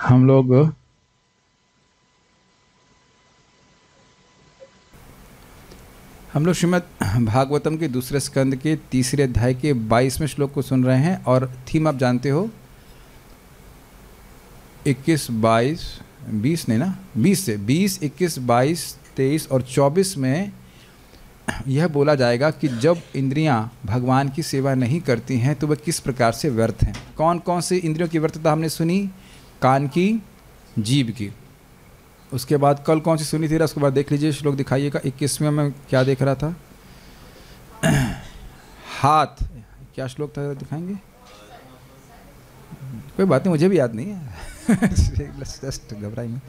हम लोग हम लोग श्रीमद भागवतम के दूसरे स्कंद के तीसरे अध्याय के बाईसवें श्लोक को सुन रहे हैं और थीम आप जानते हो इक्कीस बाईस बीस ने ना बीस से बीस इक्कीस बाईस तेईस और चौबीस में यह बोला जाएगा कि जब इंद्रियां भगवान की सेवा नहीं करती हैं तो वह किस प्रकार से व्यर्थ हैं कौन कौन से इंद्रियों की व्यर्थता हमने सुनी कान की जीभ की उसके बाद कल कौन सी सुनी थी उसके बाद देख लीजिए श्लोक दिखाइएगा इक्कीसवें में क्या देख रहा था हाथ क्या श्लोक था दिखाएंगे कोई बात नहीं मुझे भी याद नहीं है घबराई में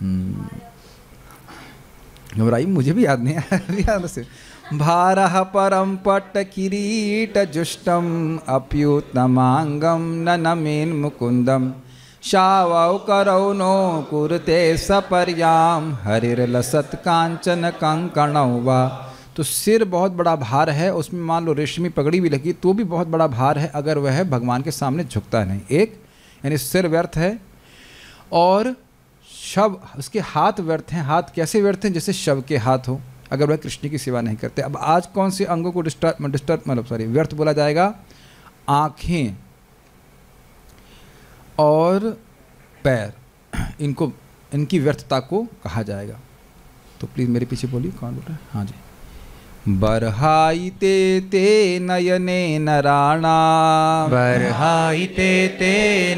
हम्म। घबराई मुझे भी याद नहीं है से भार परम पट किरीट जुष्टम अप्युतमांगम न नमेन मुकुंदम शावौ करौ नो कुरते सपर्याम लसत कांचन कंकण वा तो सिर बहुत बड़ा भार है उसमें मान लो रेशमी पगड़ी भी लगी तो भी बहुत बड़ा भार है अगर वह भगवान के सामने झुकता नहीं एक यानी सिर व्यर्थ है और शव उसके हाथ व्यर्थ हैं हाथ कैसे व्यर्थ हैं जैसे शव के हाथ हो अगर वह कृष्ण की सेवा नहीं करते अब आज कौन से अंगों को डिस्टर्ब डिस्टर्ब मतलब सॉरी व्यर्थ बोला जाएगा आँखें और पैर इनको इनकी व्यर्थता को कहा जाएगा तो प्लीज़ मेरे पीछे बोलिए कौन बोल रहा है हाँ जी बर्हायिते ते नयने नराणा बर्हायिते ते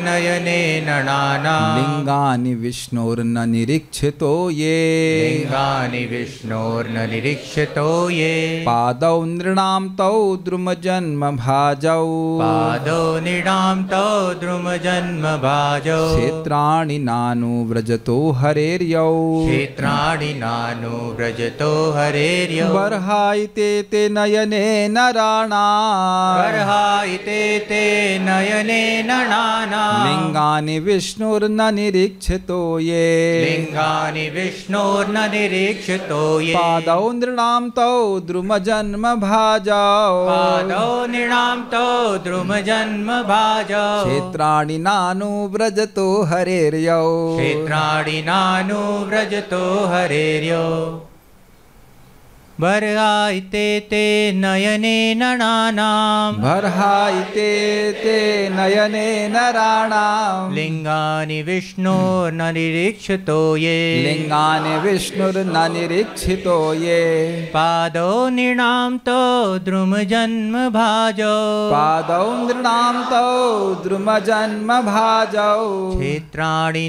नयने नराणा लिङ्गानि विष्णोर्न निरीक्षितो ये लिङ्गानि विष्णोर्न निरीक्षितो ये पादौ नृणां तौ द्रुमजन्म भाजौ पादौ नृणां तौ द्रुमजन्म भाजौ क्षेत्राणि नानु व्रजतो हरेर्यौ क्षेत्राणि नानु व्रजतो हरेर्यौ बर्हा ગર્હાયતે તે નયને નરાણા ગર્હાયતે તે નયને નણાના લિંગાનિ વિષ્ણુર્ન નિરીક્ષતો યે લિંગાનિ વિષ્ણુર્ન નિરીક્ષતો યે પાદૌ નૃણામ તૌ દ્રુમ જન્મ ભાજાઓ પાદૌ નૃણામ તૌ દ્રુમ જન્મ ભાજાઓ ક્ષેત્રાણિ નાનુ વ્રજતો હરેર્યૌ ક્ષેત્રાણિ નાનુ વ્રજતો હરેર્યો बर्हायिते ते नयने नणानां बर्हायिते ते नयने नराणां लिङ्गानि विष्णुर्न निरीक्षितो ये लिङ्गानि विष्णुर्न निरीक्षितो ये पादौ नृणां द्रुम जन्म भाजौ पादौ नृणां द्रुम जन्म भाजौ क्षेत्राणि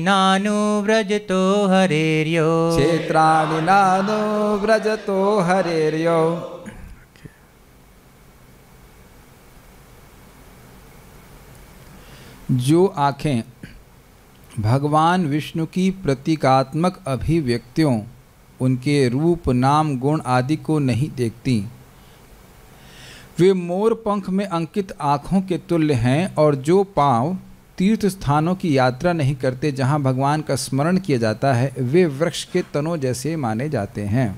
व्रजतो हरेर्यो क्षेत्राणि नानु हरे जो आंखें भगवान विष्णु की प्रतीकात्मक अभिव्यक्तियों उनके रूप नाम गुण आदि को नहीं देखती वे मोर पंख में अंकित आँखों के तुल्य हैं और जो पाँव तीर्थ स्थानों की यात्रा नहीं करते जहां भगवान का स्मरण किया जाता है वे वृक्ष के तनों जैसे माने जाते हैं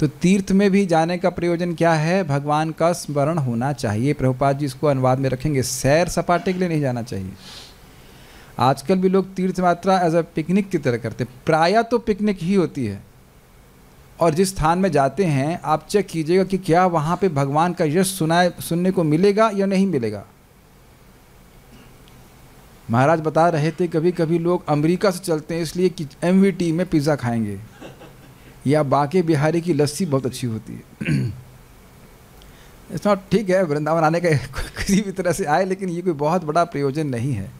तो तीर्थ में भी जाने का प्रयोजन क्या है भगवान का स्मरण होना चाहिए प्रभुपाद जी इसको अनुवाद में रखेंगे सैर सपाटे के लिए नहीं जाना चाहिए आजकल भी लोग तीर्थ यात्रा एज अ पिकनिक की तरह करते प्रायः तो पिकनिक ही होती है और जिस स्थान में जाते हैं आप चेक कीजिएगा कि क्या वहाँ पे भगवान का यश सुनाए सुनने को मिलेगा या नहीं मिलेगा महाराज बता रहे थे कभी कभी लोग अमेरिका से चलते हैं इसलिए कि एम में पिज़्ज़ा खाएंगे या बाकी बिहारी की लस्सी बहुत अच्छी होती है इट्स ठीक है वृंदावन आने का किसी भी तरह से आए लेकिन ये कोई बहुत बड़ा प्रयोजन नहीं है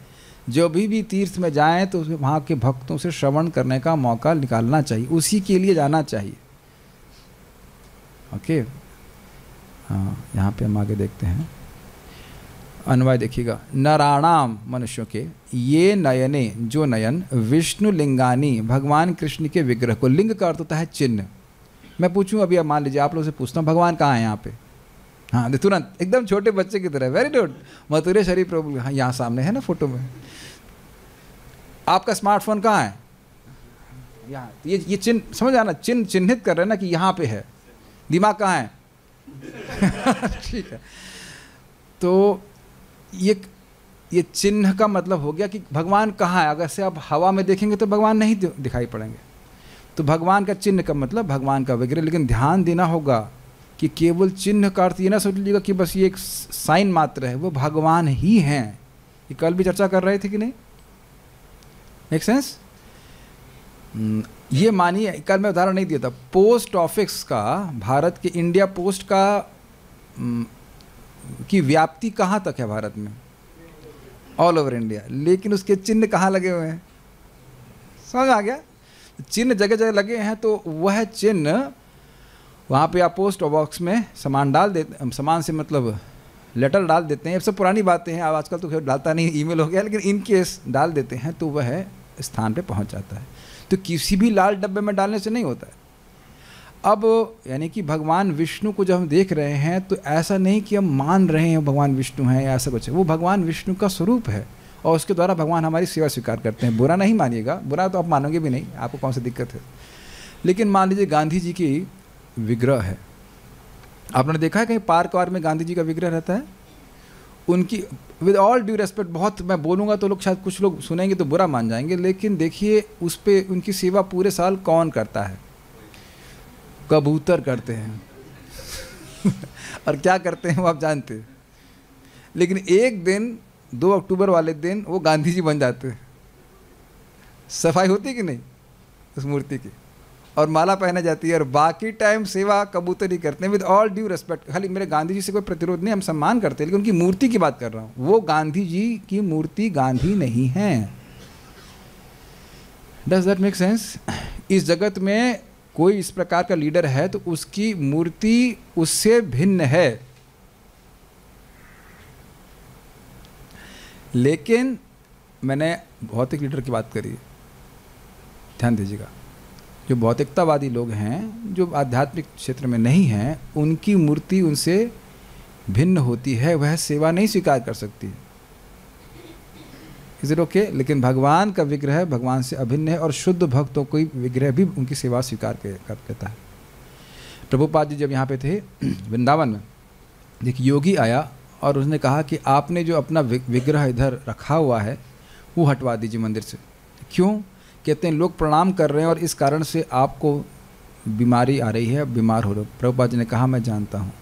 जो भी भी तीर्थ में जाएं तो उसमें वहाँ के भक्तों से श्रवण करने का मौका निकालना चाहिए उसी के लिए जाना चाहिए ओके हाँ यहाँ पे हम आगे देखते हैं अन्वय देखिएगा नराणाम मनुष्यों के ये नयने जो नयन विष्णु लिंगानी भगवान कृष्ण के विग्रह को लिंग का अर्थ होता है चिन्ह मैं पूछूं अभी आप मान लीजिए आप लोग से पूछता हूँ भगवान कहाँ है यहाँ पे हाँ तो तुरंत एकदम छोटे बच्चे की तरह वेरी गुड मथुरे शरीर प्रभु हाँ यहाँ सामने है ना फोटो में आपका स्मार्टफोन कहाँ है यहाँ तो ये ये चिन्ह समझ आना चिन्ह चिन्हित कर रहे हैं ना कि यहाँ पे है दिमाग कहाँ है ठीक है तो ये ये चिन्ह का मतलब हो गया कि भगवान कहाँ है अगर से आप हवा में देखेंगे तो भगवान नहीं दिखाई पड़ेंगे तो भगवान का चिन्ह का मतलब भगवान का वगैरह लेकिन ध्यान देना होगा कि केवल चिन्ह का अर्थ ये ना सोच लीजिएगा कि बस ये एक साइन मात्र है वो भगवान ही हैं ये कल भी चर्चा कर रहे थे कि नहीं मेक हम्म, सेंस ये मानिए कल मैं उदाहरण नहीं दिया था पोस्ट ऑफिस का भारत के इंडिया पोस्ट का हम्म, की व्याप्ति कहाँ तक है भारत में ऑल ओवर इंडिया लेकिन उसके चिन्ह कहाँ लगे हुए हैं समझ आ गया चिन्ह जगह जगह लगे हैं तो वह चिन्ह वहाँ पे आप पोस्ट बॉक्स में सामान डाल देते सामान से मतलब लेटर डाल देते हैं सब पुरानी बातें हैं अब आजकल तो खैर डालता नहीं ईमेल हो गया लेकिन इन केस डाल देते हैं तो वह स्थान पे पहुंच जाता है तो किसी भी लाल डब्बे में डालने से नहीं होता है अब यानी कि भगवान विष्णु को जब हम देख रहे हैं तो ऐसा नहीं कि हम मान रहे हैं भगवान विष्णु हैं या ऐसा कुछ है वो भगवान विष्णु का स्वरूप है और उसके द्वारा भगवान हमारी सेवा स्वीकार करते हैं बुरा नहीं मानिएगा बुरा तो आप मानोगे भी नहीं आपको कौन सी दिक्कत है लेकिन मान लीजिए गांधी जी की विग्रह है आपने देखा है कहीं पार्क वार्क में गांधी जी का विग्रह रहता है उनकी विद ऑल ड्यू रेस्पेक्ट बहुत मैं बोलूँगा तो लोग शायद कुछ लोग सुनेंगे तो बुरा मान जाएंगे लेकिन देखिए उस पर उनकी सेवा पूरे साल कौन करता है कबूतर करते हैं और क्या करते हैं वो आप जानते हैं लेकिन एक दिन दो अक्टूबर वाले दिन वो गांधी जी बन जाते हैं सफाई होती कि नहीं उस मूर्ति की और माला पहना जाती है और बाकी टाइम सेवा कबूतर ही करते हैं विद ऑल ड्यू रेस्पेक्ट खाली मेरे गांधी जी से कोई प्रतिरोध नहीं हम सम्मान करते हैं लेकिन उनकी मूर्ति की बात कर रहा हूँ वो गांधी जी की मूर्ति गांधी नहीं है डज दैट मेक सेंस इस जगत में कोई इस प्रकार का लीडर है तो उसकी मूर्ति उससे भिन्न है लेकिन मैंने भौतिक लीडर की बात करी ध्यान दीजिएगा जो भौतिकतावादी लोग हैं जो आध्यात्मिक क्षेत्र में नहीं हैं उनकी मूर्ति उनसे भिन्न होती है वह सेवा नहीं स्वीकार कर सकती इज इट ओके लेकिन भगवान का विग्रह भगवान से अभिन्न है और शुद्ध भक्तों को विग्रह भी उनकी सेवा स्वीकार करता है प्रभुपाद जी जब यहाँ पे थे वृंदावन में एक योगी आया और उसने कहा कि आपने जो अपना विग्रह इधर रखा हुआ है वो हटवा दीजिए मंदिर से क्यों कहते हैं लोग प्रणाम कर रहे हैं और इस कारण से आपको बीमारी आ रही है बीमार हो रहे हो प्रभुपाद जी ने कहा मैं जानता हूँ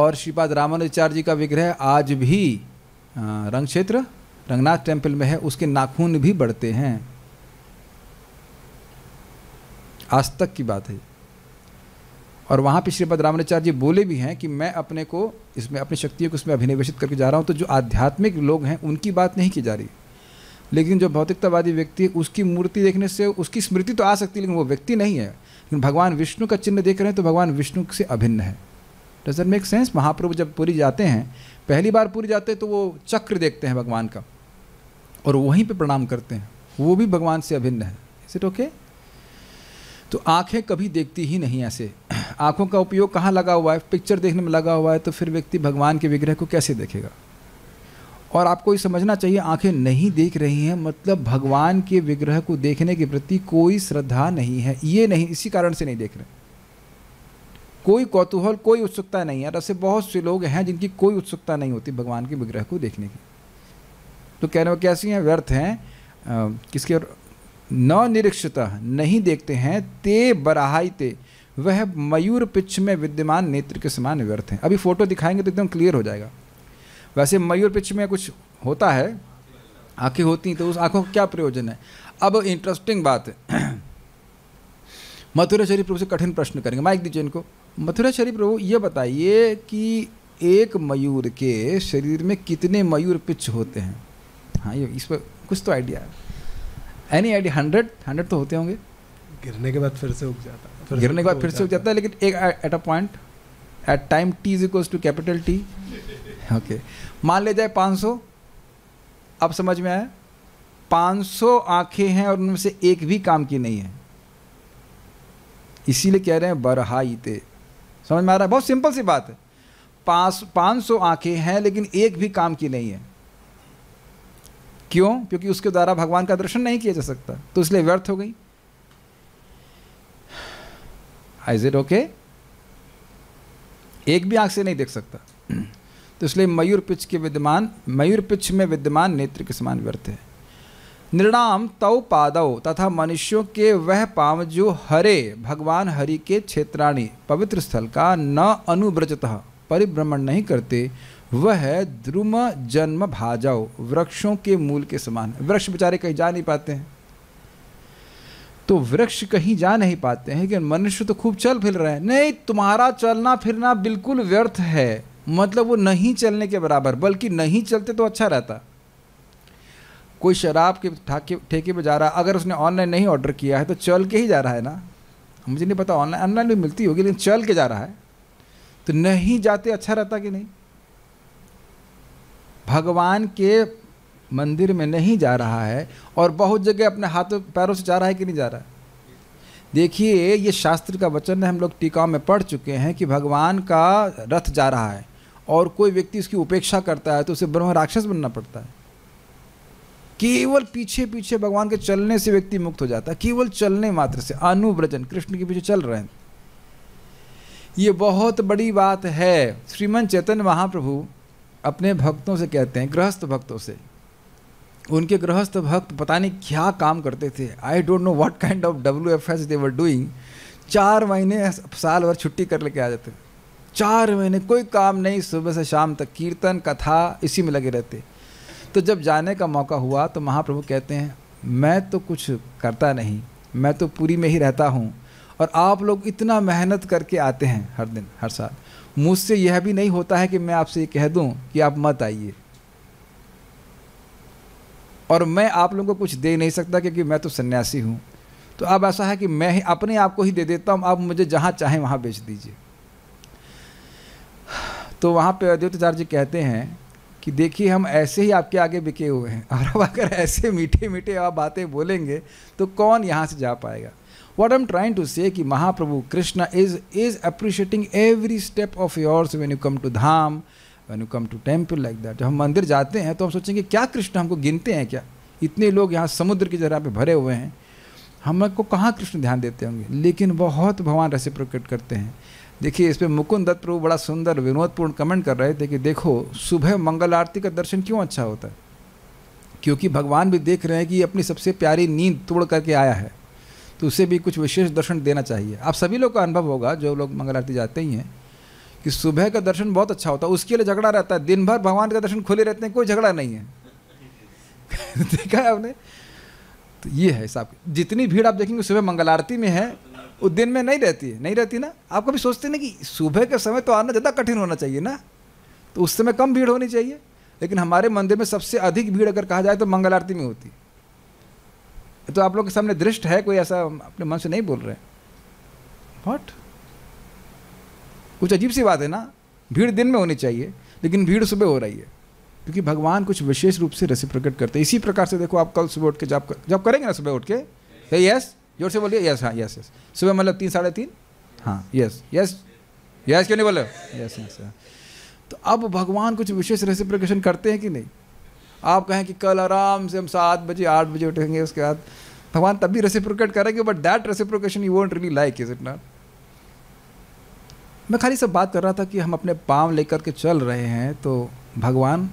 और श्रीपाद रामानुचार्य जी का विग्रह आज भी रंग क्षेत्र रंगनाथ टेम्पल में है उसके नाखून भी बढ़ते हैं आज तक की बात है और वहाँ पर श्रीपद रामाचार्य जी बोले भी हैं कि मैं अपने को इसमें अपनी शक्तियों को इसमें अभिनिवेशित करके जा रहा हूँ तो जो आध्यात्मिक लोग हैं उनकी बात नहीं की जा रही लेकिन जो भौतिकतावादी व्यक्ति उसकी मूर्ति देखने से उसकी स्मृति तो आ सकती है लेकिन वो व्यक्ति नहीं है लेकिन भगवान विष्णु का चिन्ह देख रहे हैं तो भगवान विष्णु से अभिन्न है डजन मेक सेंस महाप्रभु जब पूरी जाते हैं पहली बार पूरी जाते हैं तो वो चक्र देखते हैं भगवान का और वहीं पे प्रणाम करते हैं वो भी भगवान से अभिन्न है इज इट ओके तो आंखें कभी देखती ही नहीं ऐसे आंखों का उपयोग कहाँ लगा हुआ है पिक्चर देखने में लगा हुआ है तो फिर व्यक्ति भगवान के विग्रह को कैसे देखेगा और आपको ये समझना चाहिए आंखें नहीं देख रही हैं मतलब भगवान के विग्रह को देखने के प्रति कोई श्रद्धा नहीं है ये नहीं इसी कारण से नहीं देख रहे कोई कौतूहल कोई उत्सुकता नहीं है ऐसे बहुत से लोग हैं जिनकी कोई उत्सुकता नहीं होती भगवान के विग्रह को देखने की तो कहने वो कैसी हैं व्यर्थ हैं किसके न निरीक्षित नहीं देखते हैं ते बराहते वह मयूर पिच में विद्यमान नेत्र के समान व्यर्थ हैं अभी फोटो दिखाएंगे तो एकदम क्लियर हो जाएगा वैसे मयूर पिच में कुछ होता है आंखें होती हैं तो उस आंखों का क्या प्रयोजन है अब इंटरेस्टिंग बात है मथुराचारी प्रभु से कठिन प्रश्न करेंगे माइक दीजिए इनको मथुरा शरीफ प्रभु ये बताइए कि एक मयूर के शरीर में कितने मयूर पिच होते हैं हाँ ये इस पर कुछ तो आइडिया है एनी आइडिया हंड्रेड हंड्रेड तो होते होंगे गिरने के बाद फिर से उग जाता है गिरने के बाद फिर से उग जाता है लेकिन एक at a point at time T is equals to capital T okay मान ले जाए पाँच सौ अब समझ में आए पाँच सौ आँखें हैं और उनमें से एक भी काम की नहीं है इसीलिए कह रहे हैं बरहाई समझ में आ रहा है बहुत सिंपल सी बात है पांच पांच सौ आंखें हैं लेकिन एक भी काम की नहीं है क्यों क्योंकि उसके द्वारा भगवान का दर्शन नहीं किया जा सकता तो इसलिए व्यर्थ हो गई आइज इट ओके एक भी आंख से नहीं देख सकता तो इसलिए मयूर पिछ के विद्यमान मयूर पिच में विद्यमान नेत्र के समान व्यर्थ है निर्णाम तव पादव तथा मनुष्यों के वह पाम जो हरे भगवान हरि के क्षेत्राणी पवित्र स्थल का न अनुव्रजतः परिभ्रमण नहीं करते वह द्रुम जन्म भाजाओ वृक्षों के मूल के समान वृक्ष बेचारे कहीं जा नहीं पाते हैं तो वृक्ष कहीं जा नहीं पाते हैं कि मनुष्य तो खूब चल फिर रहे हैं नहीं तुम्हारा चलना फिरना बिल्कुल व्यर्थ है मतलब वो नहीं चलने के बराबर बल्कि नहीं चलते तो अच्छा रहता कोई शराब के ठाके ठेके पे जा रहा है अगर उसने ऑनलाइन नहीं ऑर्डर किया है तो चल के ही जा रहा है ना मुझे नहीं पता ऑनलाइन ऑनलाइन भी मिलती होगी लेकिन चल के जा रहा है तो नहीं जाते अच्छा रहता कि नहीं भगवान के मंदिर में नहीं जा रहा है और बहुत जगह अपने हाथों पैरों से जा रहा है कि नहीं जा रहा है देखिए ये शास्त्र का वचन है हम लोग टीकाओं में पढ़ चुके हैं कि भगवान का रथ जा रहा है और कोई व्यक्ति उसकी उपेक्षा करता है तो उसे ब्रह्म राक्षस बनना पड़ता है केवल पीछे पीछे भगवान के चलने से व्यक्ति मुक्त हो जाता है केवल चलने मात्र से अनुव्रजन कृष्ण के पीछे चल रहे हैं ये बहुत बड़ी बात है श्रीमन चैतन्य महाप्रभु अपने भक्तों से कहते हैं गृहस्थ भक्तों से उनके गृहस्थ भक्त पता नहीं क्या काम करते थे I don't know what kind of W F S they're doing चार महीने साल भर छुट्टी कर लेके आ जाते चार महीने कोई काम नहीं सुबह से शाम तक कीर्तन कथा इसी में लगे रहते तो जब जाने का मौका हुआ तो महाप्रभु कहते हैं मैं तो कुछ करता नहीं मैं तो पूरी में ही रहता हूँ और आप लोग इतना मेहनत करके आते हैं हर दिन हर साल मुझसे यह भी नहीं होता है कि मैं आपसे ये कह दूँ कि आप मत आइए और मैं आप लोगों को कुछ दे नहीं सकता क्योंकि मैं तो सन्यासी हूँ तो अब ऐसा है कि मैं ही अपने आप को ही दे देता हूँ आप मुझे जहाँ चाहें वहाँ बेच दीजिए तो वहाँ पे अद्वैताचार्य जी कहते हैं कि देखिए हम ऐसे ही आपके आगे बिके हुए हैं और अब अगर ऐसे मीठे मीठे आप बातें बोलेंगे तो कौन यहाँ से जा पाएगा what am trying to say कि Mahaprabhu Krishna is is appreciating every step of yours when you come to dham when you come to temple like that जब हम मंदिर जाते हैं तो हम सोचेंगे क्या कृष्ण हमको गिनते हैं क्या इतने लोग यहाँ समुद्र की जगह पे भरे हुए हैं हम आपको कहाँ कृष्ण ध्यान देते होंगे लेकिन बहुत भगवान प्रकट करते हैं देखिए इस पर मुकुंद दत्त प्रभु बड़ा सुंदर विनोदपूर्ण कमेंट कर रहे थे कि देखो सुबह मंगल आरती का दर्शन क्यों अच्छा होता है क्योंकि भगवान भी देख रहे हैं कि अपनी सबसे प्यारी नींद तोड़ करके आया है तो उसे भी कुछ विशेष दर्शन देना चाहिए आप सभी लोग का अनुभव होगा जो लोग मंगल आरती जाते ही हैं कि सुबह का दर्शन बहुत अच्छा होता है उसके लिए झगड़ा रहता है दिन भर भगवान का दर्शन खुले रहते हैं कोई झगड़ा नहीं है देखा है आपने तो ये है हिसाब जितनी भीड़ आप देखेंगे सुबह मंगल आरती में है दिन में नहीं रहती है नहीं रहती ना आप कभी सोचते ना कि सुबह के समय तो आना ज़्यादा कठिन होना चाहिए ना तो उस समय कम भीड़ होनी चाहिए लेकिन हमारे मंदिर में सबसे अधिक भीड़ अगर कहा जाए तो मंगल आरती में होती है तो आप लोग के सामने दृष्ट है कोई ऐसा अपने मन से नहीं बोल रहे वट कुछ अजीब सी बात है ना भीड़ दिन में होनी चाहिए लेकिन भीड़ सुबह हो रही है क्योंकि भगवान कुछ विशेष रूप से रसी प्रकट करते हैं इसी प्रकार से देखो आप कल सुबह उठ के जब जब करेंगे ना सुबह उठ के यस yes? जोर से बोलिए यस हाँ यस यस सुबह मतलब तीन साढ़े तीन हाँ यस यस यस क्यों नहीं बोले यस यस तो अब भगवान कुछ विशेष रेसिप्रिकेशन करते हैं कि नहीं आप कहें कि कल आराम से हम सात बजे आठ बजे उठेंगे उसके बाद भगवान तब भी रेसिप्रोकेट करेंगे but that reciprocation you won't really like is it not मैं खाली सब बात कर रहा था कि हम अपने पाँव लेकर के चल रहे हैं तो भगवान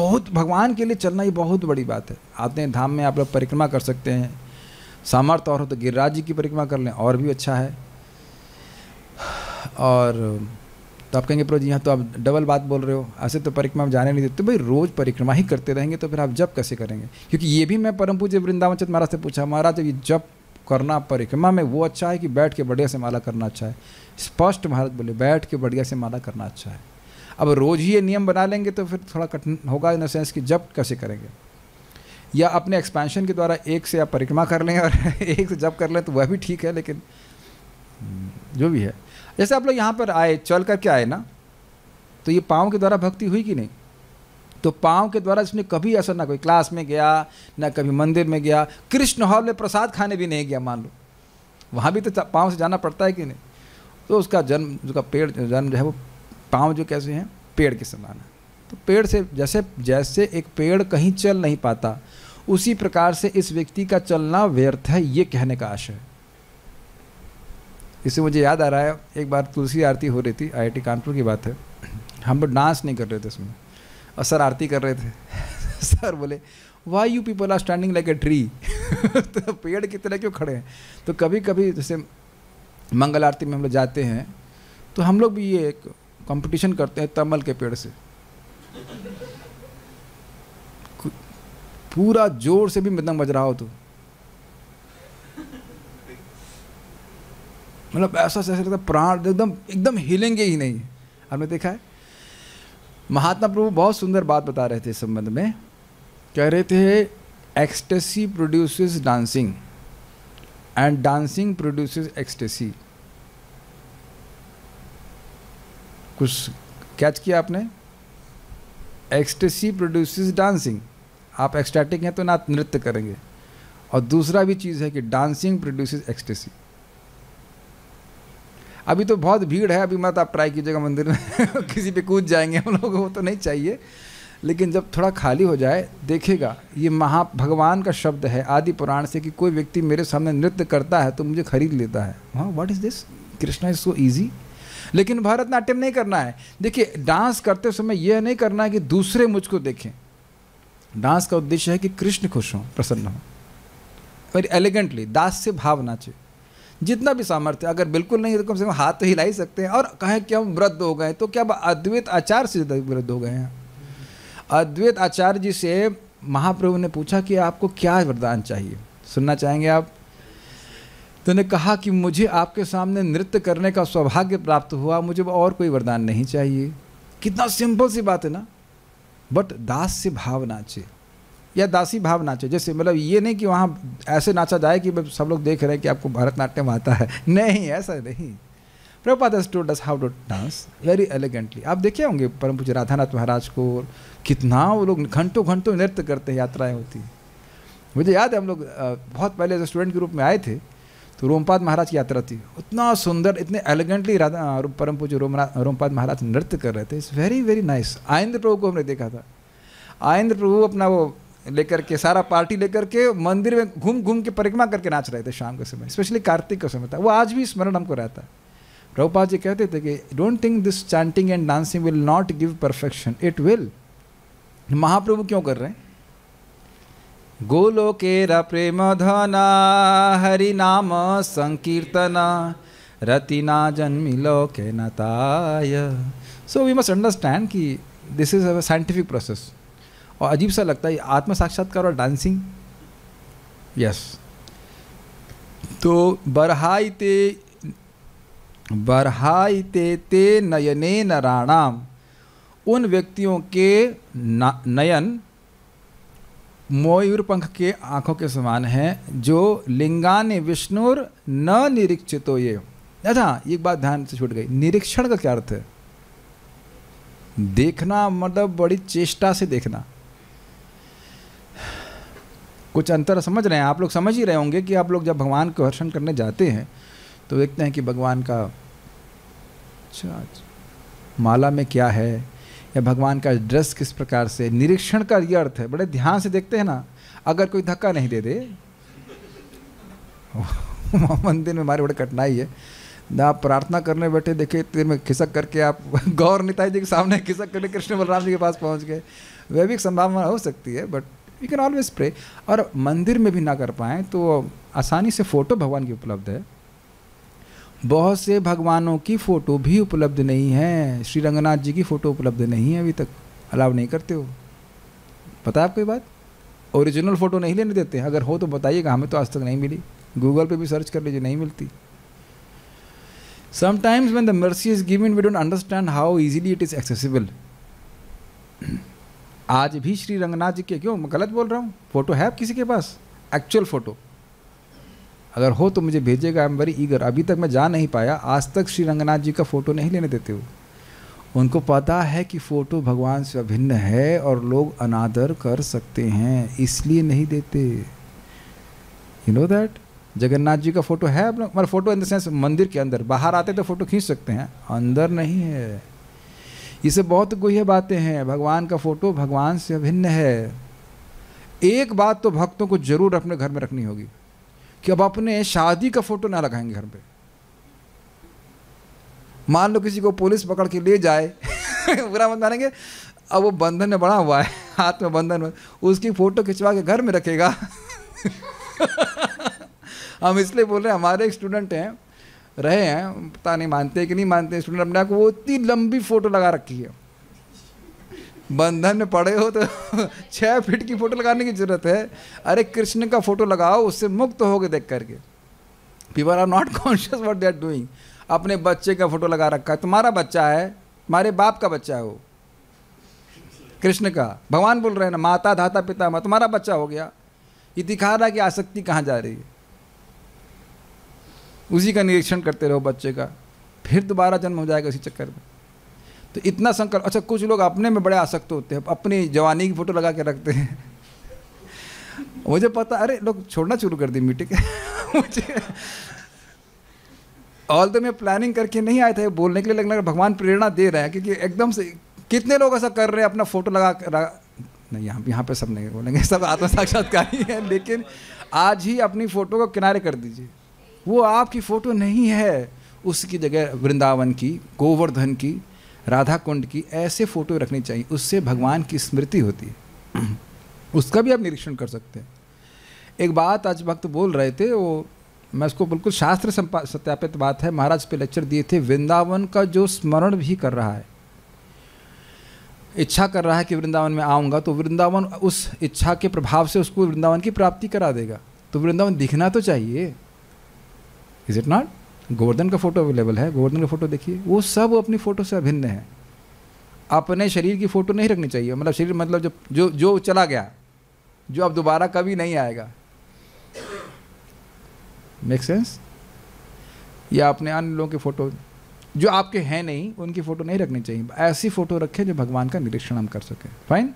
बहुत भगवान के लिए चलना ये बहुत बड़ी बात है आते हैं धाम में आप लोग परिक्रमा कर सकते हैं सामर्थ्य और हो तो गिरिराज जी की परिक्रमा कर लें और भी अच्छा है और तो आप कहेंगे प्रोजी जी यहाँ तो आप डबल बात बोल रहे हो ऐसे तो परिक्रमा में जाने नहीं देते तो भाई रोज़ परिक्रमा ही करते रहेंगे तो फिर आप जब कैसे करेंगे क्योंकि ये भी मैं परम पूज्य वृंदावन चंद महाराज से पूछा महाराज ये जब करना परिक्रमा में वो अच्छा है कि बैठ के बढ़िया से माला करना अच्छा है स्पष्ट महाराज बोले बैठ के बढ़िया से माला करना अच्छा है अब रोज़ ही ये नियम बना लेंगे तो फिर थोड़ा कठिन होगा इन द सेंस कि जब कैसे करेंगे या अपने एक्सपेंशन के द्वारा एक से आप परिक्रमा कर लें और एक से जब कर लें तो वह भी ठीक है लेकिन हम्म, जो भी है जैसे आप लोग यहाँ पर आए चल करके आए ना तो ये पाँव के द्वारा भक्ति हुई कि नहीं तो पाँव के द्वारा इसने कभी ऐसा ना कोई क्लास में गया ना कभी मंदिर में गया कृष्ण हॉल में प्रसाद खाने भी नहीं गया मान लो वहाँ भी तो पाँव से जाना पड़ता है कि नहीं तो उसका जन्म उसका पेड़ जन्म जो है वो पाँव जो कैसे हैं पेड़ के समान है तो पेड़ से जैसे जैसे एक पेड़ कहीं चल नहीं पाता उसी प्रकार से इस व्यक्ति का चलना व्यर्थ है ये कहने का आशय है इससे मुझे याद आ रहा है एक बार तुलसी आरती हो रही थी आईआईटी कानपुर की बात है हम लोग डांस नहीं कर रहे थे उसमें और सर आरती कर रहे थे सर बोले why you people are standing like a tree तो पेड़ की तरह क्यों खड़े हैं तो कभी कभी जैसे मंगल आरती में हम लोग जाते हैं तो हम लोग भी ये एक कंपटीशन करते हैं तमल के पेड़ से पूरा जोर से भी मृदंग बज रहा हो तो मतलब ऐसा ऐसा लगता प्राण एकदम एकदम हिलेंगे ही नहीं आपने देखा है महात्मा प्रभु बहुत सुंदर बात बता रहे थे इस संबंध में कह रहे थे ecstasy produces dancing and dancing produces ecstasy कुछ कैच किया आपने एक्सटेसी प्रोड्यूसेस डांसिंग आप एक्स्टैटिक हैं तो ना आप नृत्य करेंगे और दूसरा भी चीज़ है कि डांसिंग प्रोड्यूसेस एक्सटेसी अभी तो बहुत भीड़ है अभी मत आप ट्राई कीजिएगा मंदिर में किसी पे कूद जाएंगे हम लोगों को तो नहीं चाहिए लेकिन जब थोड़ा खाली हो जाए देखेगा ये महा भगवान का शब्द है आदि पुराण से कि कोई व्यक्ति मेरे सामने नृत्य करता है तो मुझे खरीद लेता है वहाँ what is this Krishna is so easy लेकिन भरतनाट्यम नहीं करना है देखिए डांस करते समय यह नहीं करना है कि दूसरे मुझको देखें डांस का उद्देश्य है कि कृष्ण खुश हों प्रसन्न हों वेरी एलिगेंटली दास से भाव नाचे जितना भी सामर्थ्य अगर बिल्कुल नहीं तो कम से कम हाथ तो हिला ही सकते हैं और कहें कि हम वृद्ध हो गए तो क्या अद्वैत आचार्य से वृद्ध हो गए हैं अद्वैत आचार्य जी से महाप्रभु ने पूछा कि आपको क्या वरदान चाहिए सुनना चाहेंगे आप तो ने कहा कि मुझे आपके सामने नृत्य करने का सौभाग्य प्राप्त हुआ मुझे और कोई वरदान नहीं चाहिए कितना सिंपल सी बात है ना बट दास्य भाव नाचे या दासी भाव नाचे जैसे मतलब ये नहीं कि वहाँ ऐसे नाचा जाए कि सब लोग देख रहे हैं कि आपको भरतनाट्यम आता है नहीं ऐसा नहीं Prabhupada told us how to dance very elegantly आप देखे होंगे परम पूज्य राधानाथ महाराज को कितना वो लोग घंटों घंटों नृत्य करते हैं यात्राएं होती मुझे याद है हम लोग बहुत पहले स्टूडेंट के रूप में आए थे तो रोमपाद महाराज की यात्रा थी उतना सुंदर इतने एलिगेंटली परम पूज्य रोम रोमपाद महाराज नृत्य कर रहे थे it's very very nice Ayendra Prabhu को हमने देखा था आयेंद्र प्रभु अपना वो लेकर के सारा पार्टी लेकर के मंदिर में घूम घूम के परिक्रमा करके नाच रहे थे शाम के समय स्पेशली कार्तिक का समय था वो आज भी स्मरण हमको रहता है प्रभुपाद जी कहते थे कि don't think this chanting and dancing will not give perfection it will Mahaprabhu क्यों कर रहे हैं धना हरि हरिनाम संकीर्तन रतिना के नताय सो वी मस्ट अंडरस्टैंड कि this is a scientific process और अजीब सा लगता है आत्म साक्षात्कार और डांसिंग यस तो बरहाई ते बरहाई ते ते नयने नाणाम उन व्यक्तियों के नयन मयूर पंख के आंखों के समान है जो लिंगाने विष्णुर न निरीक्षितो ये अच्छा एक बात ध्यान से छूट गई निरीक्षण का क्या अर्थ है देखना मतलब बड़ी चेष्टा से देखना कुछ अंतर समझ रहे हैं आप लोग समझ ही रहे होंगे कि आप लोग जब भगवान को दर्शन करने जाते हैं तो देखते हैं कि भगवान का अच्छा, अच्छा माला में क्या है या भगवान का ड्रेस किस प्रकार से निरीक्षण का ये अर्थ है बड़े ध्यान से देखते हैं ना अगर कोई धक्का नहीं दे दे मंदिर में हमारी बड़ी कठिनाई है ना आप प्रार्थना करने बैठे देखे तीर में खिसक करके आप गौर निताई जी के सामने खिसक करके कृष्ण बलराम जी के पास पहुंच गए वह भी एक संभावना हो सकती है but you can always pray और मंदिर में भी ना कर पाएँ तो आसानी से फ़ोटो भगवान की उपलब्ध है बहुत से भगवानों की फ़ोटो भी उपलब्ध नहीं है श्री रंगनाथ जी की फ़ोटो उपलब्ध नहीं है अभी तक अलाव नहीं करते हो पता है आपको ये बात ओरिजिनल फ़ोटो नहीं लेने देते अगर हो तो बताइएगा हमें तो आज तक नहीं मिली गूगल पे भी सर्च कर लीजिए नहीं मिलती sometimes when the mercy is given we don't understand how easily it is accessible आज भी श्री रंगनाथ जी के क्यों मैं गलत बोल रहा हूँ फ़ोटो है किसी के पास एक्चुअल फ़ोटो अगर हो तो मुझे भेजेगा आई एम वेरी ईगर अभी तक मैं जा नहीं पाया आज तक श्री रंगनाथ जी का फ़ोटो नहीं लेने देते हो उनको पता है कि फ़ोटो भगवान से अभिन्न है और लोग अनादर कर सकते हैं इसलिए नहीं देते you know that Jagannath ji का फ़ोटो है अपना मतलब फ़ोटो इन द सेंस मंदिर के अंदर बाहर आते तो फ़ोटो खींच सकते हैं अंदर नहीं है ये सब बहुत गुह्य बातें हैं भगवान का फ़ोटो भगवान से अभिन्न है एक बात तो भक्तों को जरूर अपने घर में रखनी होगी कि अब अपने शादी का फ़ोटो ना लगाएंगे घर पे मान लो किसी को पुलिस पकड़ के ले जाए बुरा मत मानेंगे अब वो बंधन में बड़ा हुआ है हाथ में बंधन में उसकी फ़ोटो खिंचवा के घर में रखेगा हम इसलिए बोल रहे हैं हमारे एक स्टूडेंट हैं रहे हैं पता नहीं मानते कि नहीं मानते स्टूडेंट अपने आप को वो इतनी लंबी फ़ोटो लगा रखी है बंधन में पड़े हो तो छः फीट की फ़ोटो लगाने की ज़रूरत है अरे कृष्ण का फ़ोटो लगाओ उससे मुक्त हो गए देख करके people are not conscious what they are doing अपने बच्चे का फ़ोटो लगा रखा है तुम्हारा बच्चा है तुम्हारे बाप का बच्चा है वो कृष्ण का भगवान बोल रहे हैं ना माता धाता पिता माँ तुम्हारा बच्चा हो गया ये दिखा रहा कि आसक्ति कहाँ जा रही है उसी का निरीक्षण करते रहो बच्चे का फिर दोबारा जन्म हो जाएगा उसी चक्कर में तो इतना संकल्प अच्छा कुछ लोग अपने में बड़े आसक्त होते हैं अपनी जवानी की फ़ोटो लगा के रखते हैं मुझे पता अरे लोग छोड़ना शुरू कर दी मीटिंग मुझे ऑल तो मैं प्लानिंग करके नहीं आया था बोलने के लिए लगना भगवान प्रेरणा दे रहा है क्योंकि एकदम से कितने लोग ऐसा कर रहे हैं अपना फ़ोटो लगा कर नहीं यहाँ यहाँ पे सब नहीं बोलेंगे सब आत्म साक्षात्कार ही है लेकिन आज ही अपनी फ़ोटो को किनारे कर दीजिए वो आपकी फ़ोटो नहीं है उसकी जगह वृंदावन की गोवर्धन की राधा कुंड की ऐसे फोटो रखनी चाहिए उससे भगवान की स्मृति होती है उसका भी आप निरीक्षण कर सकते हैं एक बात आज भक्त बोल रहे थे वो मैं उसको बिल्कुल शास्त्र सत्यापित बात है महाराज पे लेक्चर दिए थे वृंदावन का जो स्मरण भी कर रहा है इच्छा कर रहा है कि वृंदावन में आऊँगा तो वृंदावन उस इच्छा के प्रभाव से उसको वृंदावन की प्राप्ति करा देगा तो वृंदावन दिखना तो चाहिए इज इट नॉट गोवर्धन का फोटो अवेलेबल है गोवर्धन का फोटो देखिए वो सब अपनी फ़ोटो से अभिन्न है अपने शरीर की फ़ोटो नहीं रखनी चाहिए मतलब शरीर मतलब जो जो जो चला गया जो अब दोबारा कभी नहीं आएगा मेक सेंस या अपने अन्य लोगों की फ़ोटो जो आपके हैं नहीं उनकी फ़ोटो नहीं रखनी चाहिए ऐसी फ़ोटो रखें जो भगवान का निरीक्षण हम कर सकें फाइन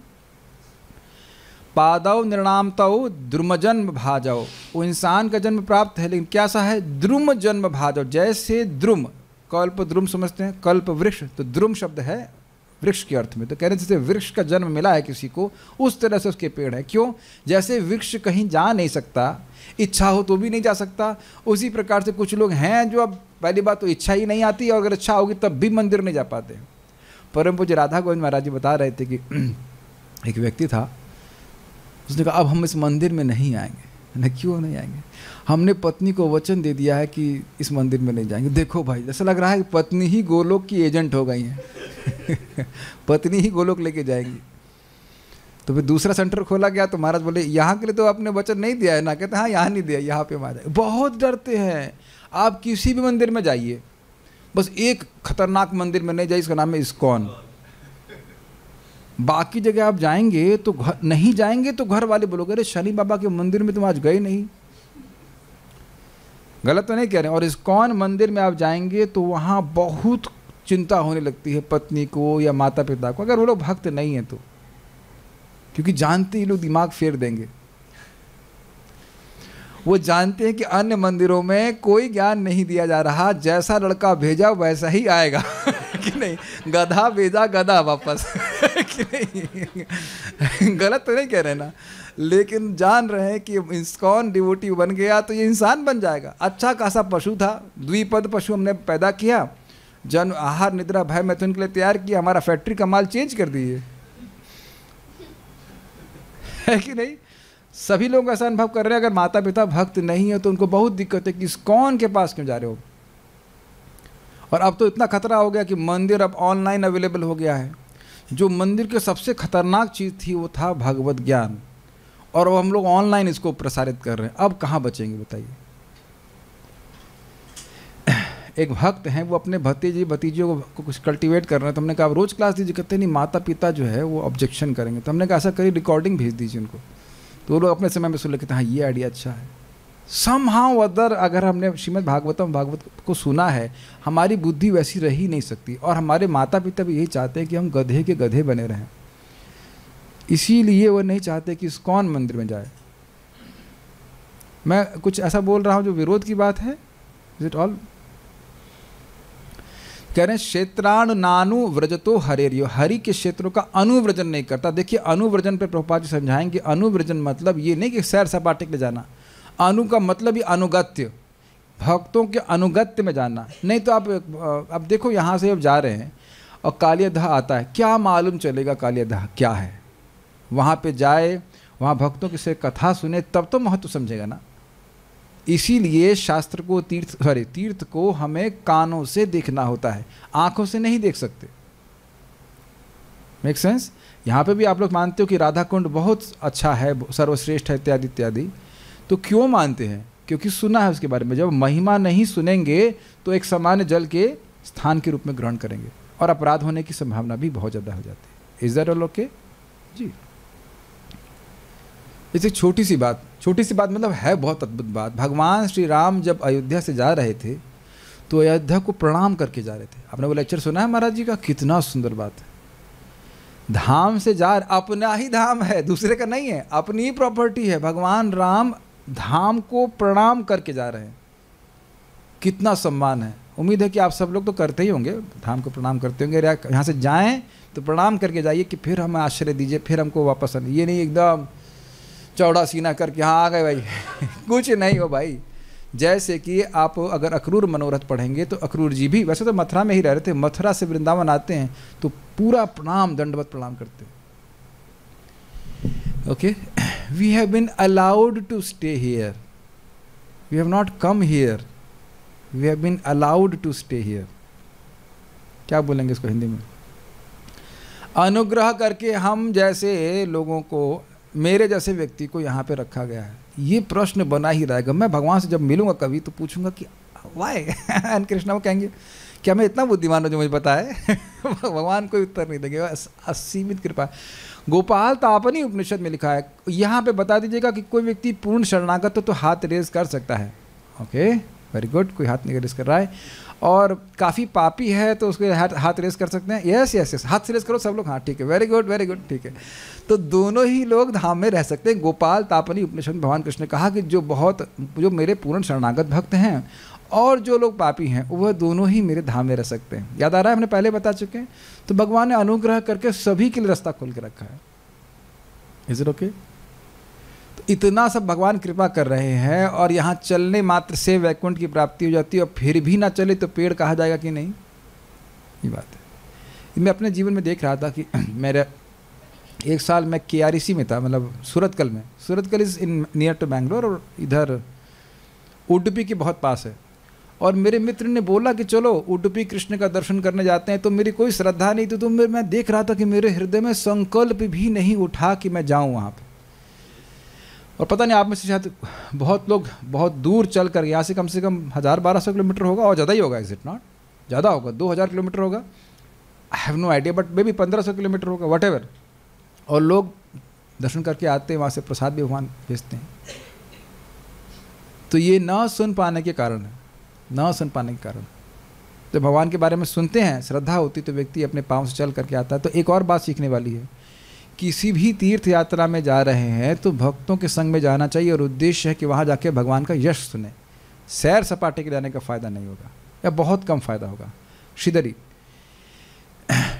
पाद निर्णाम द्रुम जन्म भाजव वो इंसान का जन्म प्राप्त है लेकिन क्या सा है द्रुम जन्म भाजव जैसे द्रुम कल्प द्रुम समझते हैं कल्प वृक्ष तो द्रुम शब्द है वृक्ष के अर्थ में तो कह रहे जैसे वृक्ष का जन्म मिला है किसी को उस तरह से उसके पेड़ है क्यों जैसे वृक्ष कहीं जा नहीं सकता इच्छा हो तो भी नहीं जा सकता उसी प्रकार से कुछ लोग हैं जो अब पहली बात तो इच्छा ही नहीं आती और अगर इच्छा होगी तब भी मंदिर नहीं जा पाते परम पूज्य राधा गोविंद महाराज जी बता रहे थे कि एक व्यक्ति था उसने कहा अब हम इस मंदिर में नहीं आएंगे न क्यों नहीं आएंगे हमने पत्नी को वचन दे दिया है कि इस मंदिर में नहीं जाएंगे देखो भाई ऐसा लग रहा है कि पत्नी ही गोलोक की एजेंट हो गई है पत्नी ही गोलोक लेके जाएंगी तो फिर दूसरा सेंटर खोला गया तो महाराज बोले यहाँ के लिए तो आपने वचन नहीं दिया है ना कहते हाँ यहाँ नहीं दिया यहाँ पे महाराज बहुत डरते हैं आप किसी भी मंदिर में जाइए बस एक खतरनाक मंदिर में नहीं जाइए इसका नाम है इस्कॉन बाकी जगह आप जाएंगे तो घर नहीं जाएंगे तो घर वाले बोलोगे अरे शनि बाबा के मंदिर में तुम आज गए नहीं गलत तो नहीं कह रहे और इस कौन मंदिर में आप जाएंगे तो वहाँ बहुत चिंता होने लगती है पत्नी को या माता पिता को अगर वो लोग भक्त नहीं है तो क्योंकि जानते ही लोग दिमाग फेर देंगे वो जानते हैं कि अन्य मंदिरों में कोई ज्ञान नहीं दिया जा रहा जैसा लड़का भेजा वैसा ही आएगा कि नहीं गधा भेजा गधा वापस कि नहीं गलत तो नहीं कह रहे ना लेकिन जान रहे हैं कि इंस्कॉन डिवोटी बन गया तो ये इंसान बन जाएगा अच्छा खासा पशु था द्विपद पशु हमने पैदा किया जन आहार निद्रा भय मैथुन तो के लिए तैयार किया हमारा फैक्ट्री का माल चेंज कर दिए है कि नहीं सभी लोग ऐसा अनुभव कर रहे हैं अगर माता पिता भक्त नहीं है तो उनको बहुत दिक्कत है कि इस कौन के पास क्यों जा रहे हो और अब तो इतना खतरा हो गया कि मंदिर अब ऑनलाइन अवेलेबल हो गया है जो मंदिर के सबसे खतरनाक चीज़ थी वो था भागवत ज्ञान और अब हम लोग ऑनलाइन इसको प्रसारित कर रहे हैं अब कहाँ बचेंगे बताइए एक भक्त हैं वो अपने भतीजे भतीजियों को कुछ कल्टीवेट कर रहे हैं तो हमने कहा रोज़ क्लास दीजिए कहते नहीं माता पिता जो है वो ऑब्जेक्शन करेंगे तो हमने कहा ऐसा करिए रिकॉर्डिंग भेज दीजिए उनको तो वो लोग अपने समय में सुन लेते हैं हाँ ये आइडिया अच्छा है सम हाउ अदर अगर हमने श्रीमद भागवतम भागवत को सुना है हमारी बुद्धि वैसी रह ही नहीं सकती और हमारे माता पिता भी यही चाहते हैं कि हम गधे के गधे बने रहें इसीलिए वो नहीं चाहते कि इस कौन मंदिर में जाए मैं कुछ ऐसा बोल रहा हूँ जो विरोध की बात है इज इट ऑल कह रहे हैं क्षेत्राणु नानु व्रजतो हरेरियो हरि के क्षेत्रों का अनुव्रजन नहीं करता देखिए अनुव्रजन पर प्रभुपा जी समझाएंगे अनुव्रजन मतलब ये नहीं कि सैर सपाटे के लिए जाना अनु का मतलब ही अनुगत्य भक्तों के अनुगत्य में जाना नहीं तो आप अब देखो यहाँ से अब जा रहे हैं और कालियाधाह आता है क्या मालूम चलेगा कालियाधाह क्या है वहाँ पे जाए वहाँ भक्तों की से कथा सुने तब तो महत्व समझेगा ना इसीलिए शास्त्र को तीर्थ सॉरी तीर्थ को हमें कानों से देखना होता है आँखों से नहीं देख सकते मेक सेंस यहाँ पे भी आप लोग मानते हो कि राधा कुंड बहुत अच्छा है सर्वश्रेष्ठ है इत्यादि इत्यादि तो क्यों मानते हैं क्योंकि सुना है उसके बारे में जब महिमा नहीं सुनेंगे तो एक सामान्य जल के स्थान के रूप में ग्रहण करेंगे और अपराध होने की संभावना भी बहुत ज़्यादा हो जाती है इज दैट ऑल ओके जी जैसे छोटी सी बात छोटी सी बात मतलब है बहुत अद्भुत बात भगवान श्री राम जब अयोध्या से जा रहे थे तो अयोध्या को प्रणाम करके जा रहे थे आपने वो लेक्चर सुना है महाराज जी का कितना सुंदर बात है धाम से जा अपना ही धाम है दूसरे का नहीं है अपनी ही प्रॉपर्टी है भगवान राम धाम को प्रणाम करके जा रहे हैं कितना सम्मान है उम्मीद है कि आप सब लोग तो करते ही होंगे धाम को प्रणाम करते होंगे यहाँ से जाएँ तो प्रणाम करके जाइए कि फिर हमें आश्रय दीजिए फिर हमको वापस आने ये नहीं एकदम चौड़ा सीना करके हाँ आ गए भाई कुछ नहीं हो भाई जैसे कि आप अगर अक्रूर मनोरथ पढ़ेंगे तो अक्रूर जी भी वैसे तो मथुरा में ही रह रहे थे मथुरा से वृंदावन आते हैं तो पूरा प्रणाम दंडवत प्रणाम करते हैं okay we have been allowed to stay here we have not come here we have been allowed to stay here क्या बोलेंगे इसको हिंदी में अनुग्रह करके हम जैसे लोगों को मेरे जैसे व्यक्ति को यहाँ पे रखा गया है ये प्रश्न बना ही रहेगा मैं भगवान से जब मिलूंगा कभी तो पूछूंगा कि वाय एंड कृष्णा वो कहेंगे क्या मैं इतना बुद्धिमान हूँ जो मुझे पता है भगवान कोई उत्तर नहीं देंगे असीमित कृपा गोपाल तापनी तो उपनिषद में लिखा है यहाँ पे बता दीजिएगा कि कोई व्यक्ति पूर्ण शरणागत हो तो हाथ रेज कर सकता है ओके वेरी गुड कोई हाथ नहीं रेज कर रहा है और काफ़ी पापी है तो उसके हाथ हाथ रेस कर सकते हैं यस यस यस हाथ से रेस करो सब लोग हाँ ठीक है वेरी गुड वेरी गुड ठीक है तो दोनों ही लोग धाम में रह सकते हैं गोपाल तापनी तो उपनिषद भगवान कृष्ण ने कहा कि जो बहुत जो मेरे पूर्ण शरणागत भक्त हैं और जो लोग पापी हैं वह दोनों ही मेरे धाम में रह सकते हैं याद आ रहा है हमने पहले बता चुके हैं तो भगवान ने अनुग्रह करके सभी के लिए रास्ता खोल के रखा है इज इट ओके तो इतना सब भगवान कृपा कर रहे हैं और यहाँ चलने मात्र से वैकुंठ की प्राप्ति हो जाती है और फिर भी ना चले तो पेड़ कहा जाएगा कि नहीं ये बात है मैं अपने जीवन में देख रहा था कि मेरा एक साल मैं के में था मतलब सूरतकल में Surathkal is in near to Bangalore और इधर उडुपी के बहुत पास है और मेरे मित्र ने बोला कि चलो उडुपी कृष्ण का दर्शन करने जाते हैं तो मेरी कोई श्रद्धा नहीं थी तो मैं देख रहा था कि मेरे हृदय में संकल्प भी नहीं उठा कि मैं जाऊँ वहाँ पर और पता नहीं आप में से शायद बहुत लोग बहुत दूर चल कर यहाँ से कम से कम हज़ार बारह सौ किलोमीटर होगा और ज़्यादा ही होगा इज इट नॉट ज़्यादा होगा दो हज़ार किलोमीटर होगा I have no idea but may be पंद्रह सौ किलोमीटर होगा वट एवर और लोग दर्शन करके आते हैं वहाँ से प्रसाद भी भगवान भेजते हैं तो ये ना सुन पाने के कारण है न सुन पाने के कारण जब भगवान के बारे में सुनते हैं श्रद्धा होती तो व्यक्ति अपने पाँव से चल करके आता है तो एक और बात सीखने वाली है किसी भी तीर्थ यात्रा में जा रहे हैं तो भक्तों के संग में जाना चाहिए और उद्देश्य है कि वहाँ जाके भगवान का यश सुने सैर सपाटे के जाने का फ़ायदा नहीं होगा या बहुत कम फ़ायदा होगा श्रीदरी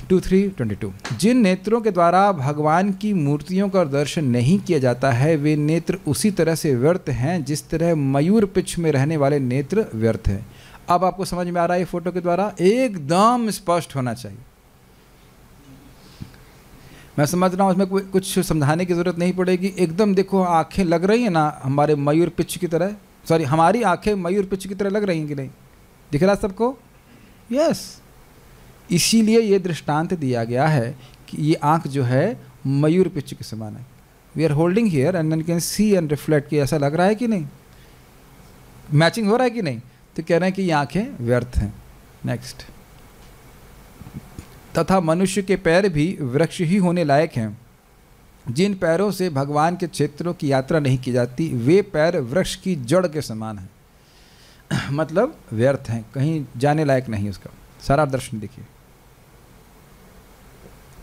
टू थ्री ट्वेंटी टू जिन नेत्रों के द्वारा भगवान की मूर्तियों का दर्शन नहीं किया जाता है वे नेत्र उसी तरह से व्यर्थ हैं जिस तरह मयूर पिछ में रहने वाले नेत्र व्यर्थ हैं अब आपको समझ में आ रहा है फोटो के द्वारा एकदम स्पष्ट होना चाहिए मैं समझ रहा हूँ उसमें कुछ समझाने की ज़रूरत नहीं पड़ेगी एकदम देखो आंखें लग रही हैं ना हमारे मयूर पिछ की तरह सॉरी हमारी आंखें मयूर पिछ की तरह लग रही हैं कि नहीं दिख रहा सबको यस yes. इसीलिए ये दृष्टांत दिया गया है कि ये आँख जो है मयूर पिच के समान है we are holding here and then can see and reflect कि ऐसा लग रहा है कि नहीं मैचिंग हो रहा है कि नहीं तो कह रहे हैं कि ये आँखें व्यर्थ हैं नेक्स्ट तथा मनुष्य के पैर भी वृक्ष ही होने लायक हैं जिन पैरों से भगवान के क्षेत्रों की यात्रा नहीं की जाती वे पैर वृक्ष की जड़ के समान हैं मतलब व्यर्थ हैं कहीं जाने लायक नहीं उसका सारा दर्शन देखिए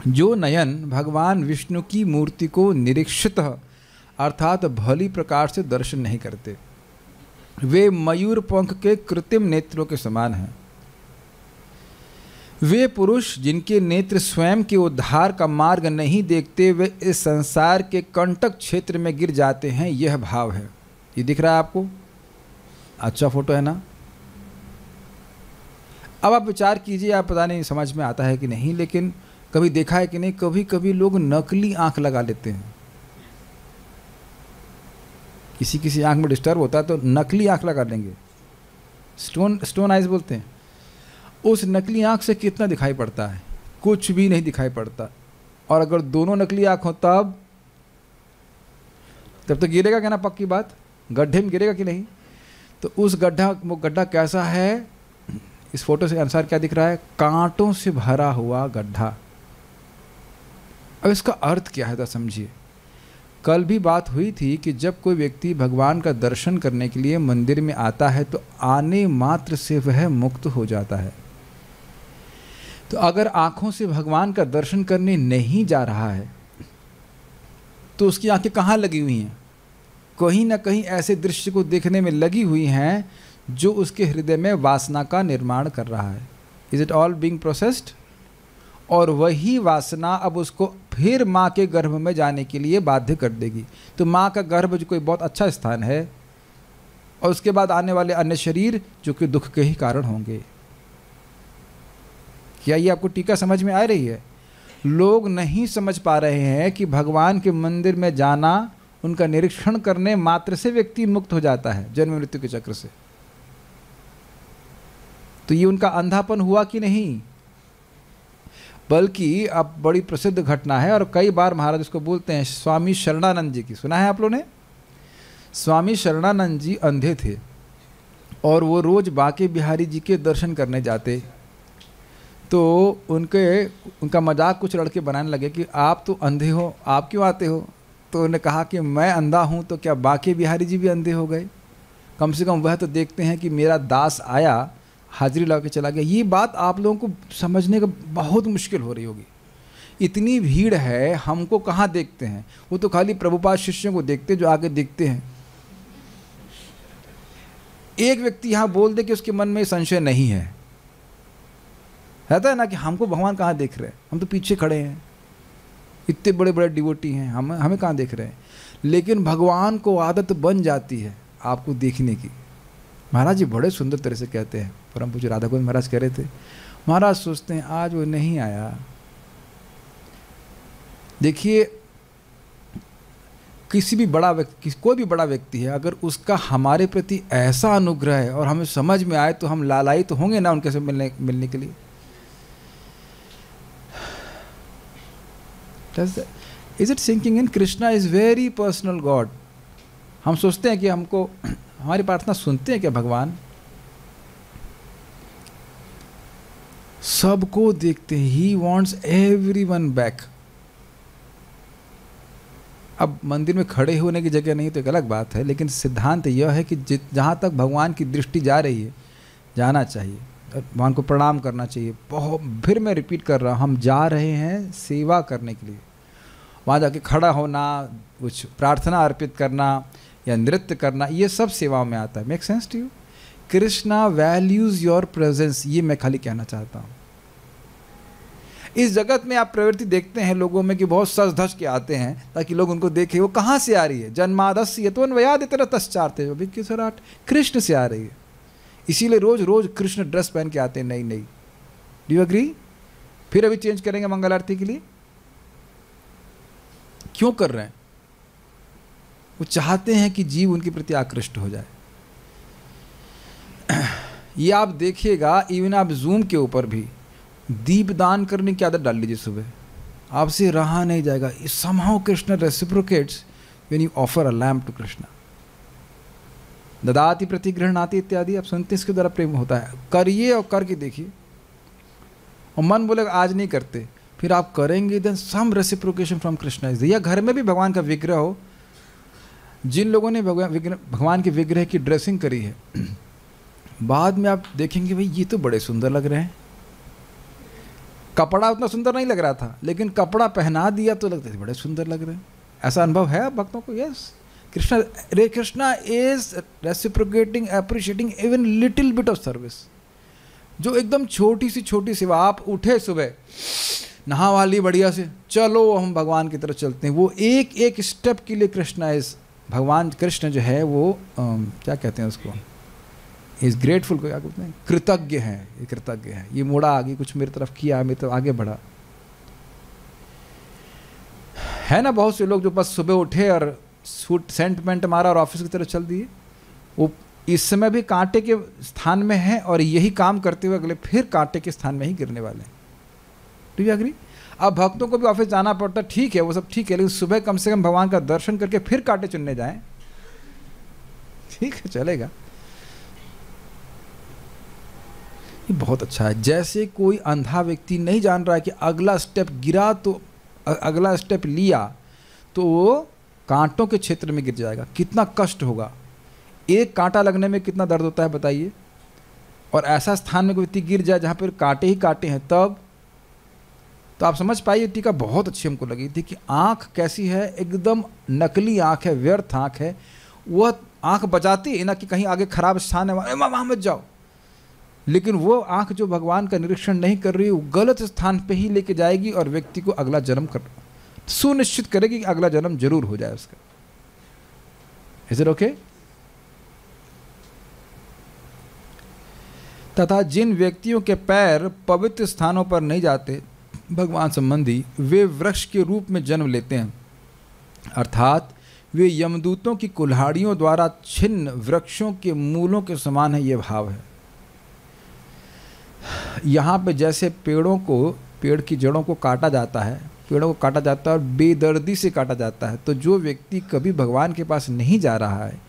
जो नयन भगवान विष्णु की मूर्ति को निरीक्षित अर्थात भली प्रकार से दर्शन नहीं करते वे मयूर पंख के कृत्रिम नेत्रों के समान हैं वे पुरुष जिनके नेत्र स्वयं के उद्धार का मार्ग नहीं देखते वे इस संसार के कंटक क्षेत्र में गिर जाते हैं यह भाव है ये दिख रहा है आपको अच्छा फोटो है ना अब आप विचार कीजिए आप पता नहीं समझ में आता है कि नहीं लेकिन कभी देखा है कि नहीं कभी कभी लोग नकली आँख लगा लेते हैं किसी किसी आंख में डिस्टर्ब होता है तो नकली आँख लगा देंगे स्टोन स्टोन आइज बोलते हैं उस नकली आँख से कितना दिखाई पड़ता है कुछ भी नहीं दिखाई पड़ता और अगर दोनों नकली आँख हो तब तब तो गिरेगा क्या ना पक्की बात गड्ढे में गिरेगा कि नहीं तो उस गड्ढा वो गड्ढा कैसा है इस फोटो से आंसर क्या दिख रहा है कांटों से भरा हुआ गड्ढा अब इसका अर्थ क्या है था समझिए कल भी बात हुई थी कि जब कोई व्यक्ति भगवान का दर्शन करने के लिए मंदिर में आता है तो आने मात्र से वह मुक्त हो जाता है तो अगर आंखों से भगवान का दर्शन करने नहीं जा रहा है तो उसकी आंखें कहाँ लगी हुई हैं कहीं ना कहीं ऐसे दृश्य को देखने में लगी हुई हैं जो उसके हृदय में वासना का निर्माण कर रहा है is it all being processed और वही वासना अब उसको फिर माँ के गर्भ में जाने के लिए बाध्य कर देगी तो माँ का गर्भ जो कोई बहुत अच्छा स्थान है और उसके बाद आने वाले अन्य शरीर जो कि दुख के ही कारण होंगे क्या ये आपको टीका समझ में आ रही है लोग नहीं समझ पा रहे हैं कि भगवान के मंदिर में जाना उनका निरीक्षण करने मात्र से व्यक्ति मुक्त हो जाता है जन्म मृत्यु के चक्र से तो ये उनका अंधापन हुआ कि नहीं बल्कि अब बड़ी प्रसिद्ध घटना है और कई बार महाराज इसको बोलते हैं स्वामी शरणानंद जी की सुना है आप लोगों ने स्वामी शरणानंद जी अंधे थे और वो रोज़ बाके बिहारी जी के दर्शन करने जाते तो उनके उनका मजाक कुछ लड़के बनाने लगे कि आप तो अंधे हो आप क्यों आते हो तो उन्होंने कहा कि मैं अंधा हूँ तो क्या बाके बिहारी जी भी अंधे हो गए कम से कम वह तो देखते हैं कि मेरा दास आया हाजिरी लगा के चला गया ये बात आप लोगों को समझने का बहुत मुश्किल हो रही होगी इतनी भीड़ है हमको कहाँ देखते हैं वो तो खाली प्रभुपाद शिष्यों को देखते जो आगे देखते हैं एक व्यक्ति यहाँ बोल दे कि उसके मन में संशय नहीं है रहता है ना कि हमको भगवान कहाँ देख रहे हैं हम तो पीछे खड़े हैं इतने बड़े बड़े डिवोटी हैं हम हमें कहाँ देख रहे हैं लेकिन भगवान को आदत बन जाती है आपको देखने की महाराज जी बड़े सुंदर तरह से कहते हैं परम पूज्य राधा गोविंद महाराज कह रहे थे महाराज सोचते हैं आज वो नहीं आया देखिए किसी भी बड़ा व्यक्ति कोई भी बड़ा व्यक्ति है अगर उसका हमारे प्रति ऐसा अनुग्रह है और हमें समझ में आए तो हम लालायित तो होंगे ना उनके से मिलने मिलने के लिए is it sinking in Krishna is very personal God हम सोचते हैं कि हमको हमारी प्रार्थना सुनते हैं क्या भगवान सबको देखते ही वॉन्ट्स एवरी वन बैक अब मंदिर में खड़े होने की जगह नहीं तो एक अलग बात है लेकिन सिद्धांत यह है कि जित जहाँ तक भगवान की दृष्टि जा रही है जाना चाहिए भगवान को प्रणाम करना चाहिए बहुत फिर मैं रिपीट कर रहा हूँ हम जा रहे हैं सेवा करने के लिए वहाँ जाके खड़ा होना कुछ प्रार्थना अर्पित करना या नृत्य करना ये सब सेवाओं में आता है make sense to you Krishna values your presence ये मैं खाली कहना चाहता हूँ इस जगत में आप प्रवृत्ति देखते हैं लोगों में कि बहुत सज धज के आते हैं ताकि लोग उनको देखें वो कहाँ से आ रही है जन्मादस्य तो अनवयाद इतना तस्चार थे अभी किस कृष्ण से आ रही है इसीलिए रोज़ रोज़ कृष्ण ड्रेस पहन के आते हैं नई नई डू अग्री फिर अभी चेंज करेंगे मंगल आरती के लिए क्यों कर रहे हैं वो चाहते हैं कि जीव उनके प्रति आकृष्ट हो जाए ये आप देखिएगा इवन आप जूम के ऊपर भी दीप दान करने की आदत डाल लीजिए सुबह आपसे रहा नहीं जाएगा somehow Krishna reciprocates when you offer a lamp to Krishna ददाति आती इत्यादि आप सुनते इसके द्वारा प्रेम होता है करिए और करके देखिए और मन बोलेगा आज नहीं करते फिर आप करेंगे then some reciprocation from Krishna is या घर में भी भगवान का विग्रह हो जिन लोगों ने भगवान के विग्रह की ड्रेसिंग करी है बाद में आप देखेंगे भाई ये तो बड़े सुंदर लग रहे हैं कपड़ा उतना सुंदर नहीं लग रहा था लेकिन कपड़ा पहना दिया तो लगते थे बड़े सुंदर लग रहे हैं ऐसा अनुभव है आप भक्तों को यस कृष्णा रे Krishna is reciprocating appreciating even little bit of service जो एकदम छोटी सी छोटी सेवा आप उठे सुबह नहा वाली बढ़िया से चलो हम भगवान की तरफ चलते हैं वो एक एक स्टेप के लिए कृष्णा इज भगवान कृष्ण जो है वो आ, क्या कहते हैं उसको इज़ ग्रेटफुल को क्या बोलते हैं कृतज्ञ है ये कृतज्ञ है ये मोड़ा आगे कुछ मेरी तरफ किया मेरी तरफ आगे बढ़ा है ना बहुत से लोग जो बस सुबह उठे और सूट सेंट पेंट मारा और ऑफिस की तरफ चल दिए वो इस समय भी कांटे के स्थान में है और यही काम करते हुए अगले फिर कांटे के स्थान में ही गिरने वाले हैं डू यू एग्री अब भक्तों को भी ऑफिस जाना पड़ता ठीक है वो सब ठीक है लेकिन सुबह कम से कम भगवान का दर्शन करके फिर कांटे चुनने जाएं ठीक है चलेगा ये बहुत अच्छा है जैसे कोई अंधा व्यक्ति नहीं जान रहा है कि अगला स्टेप गिरा तो अगला स्टेप लिया तो वो कांटों के क्षेत्र में गिर जाएगा कितना कष्ट होगा एक कांटा लगने में कितना दर्द होता है बताइए और ऐसा स्थान में कोई व्यक्ति गिर जाए जहाँ पर कांटे ही कांटे हैं तब तो आप समझ पाइए टीका बहुत अच्छी हमको लगी थी कि आँख कैसी है एकदम नकली आँख है व्यर्थ आँख है वह आँख बचाती है ना कि कहीं आगे खराब स्थान है वहाँ मत जाओ लेकिन वो आंख जो भगवान का निरीक्षण नहीं कर रही वो गलत स्थान पे ही लेके जाएगी और व्यक्ति को अगला जन्म कर सुनिश्चित करेगी कि अगला जन्म जरूर हो जाए उसका इज इट ओके तथा जिन व्यक्तियों के पैर पवित्र स्थानों पर नहीं जाते भगवान संबंधी वे वृक्ष के रूप में जन्म लेते हैं अर्थात वे यमदूतों की कुल्हाड़ियों द्वारा छिन्न वृक्षों के मूलों के समान है ये भाव है यहाँ पे जैसे पेड़ों को पेड़ की जड़ों को काटा जाता है पेड़ों को काटा जाता है और बेदर्दी से काटा जाता है तो जो व्यक्ति कभी भगवान के पास नहीं जा रहा है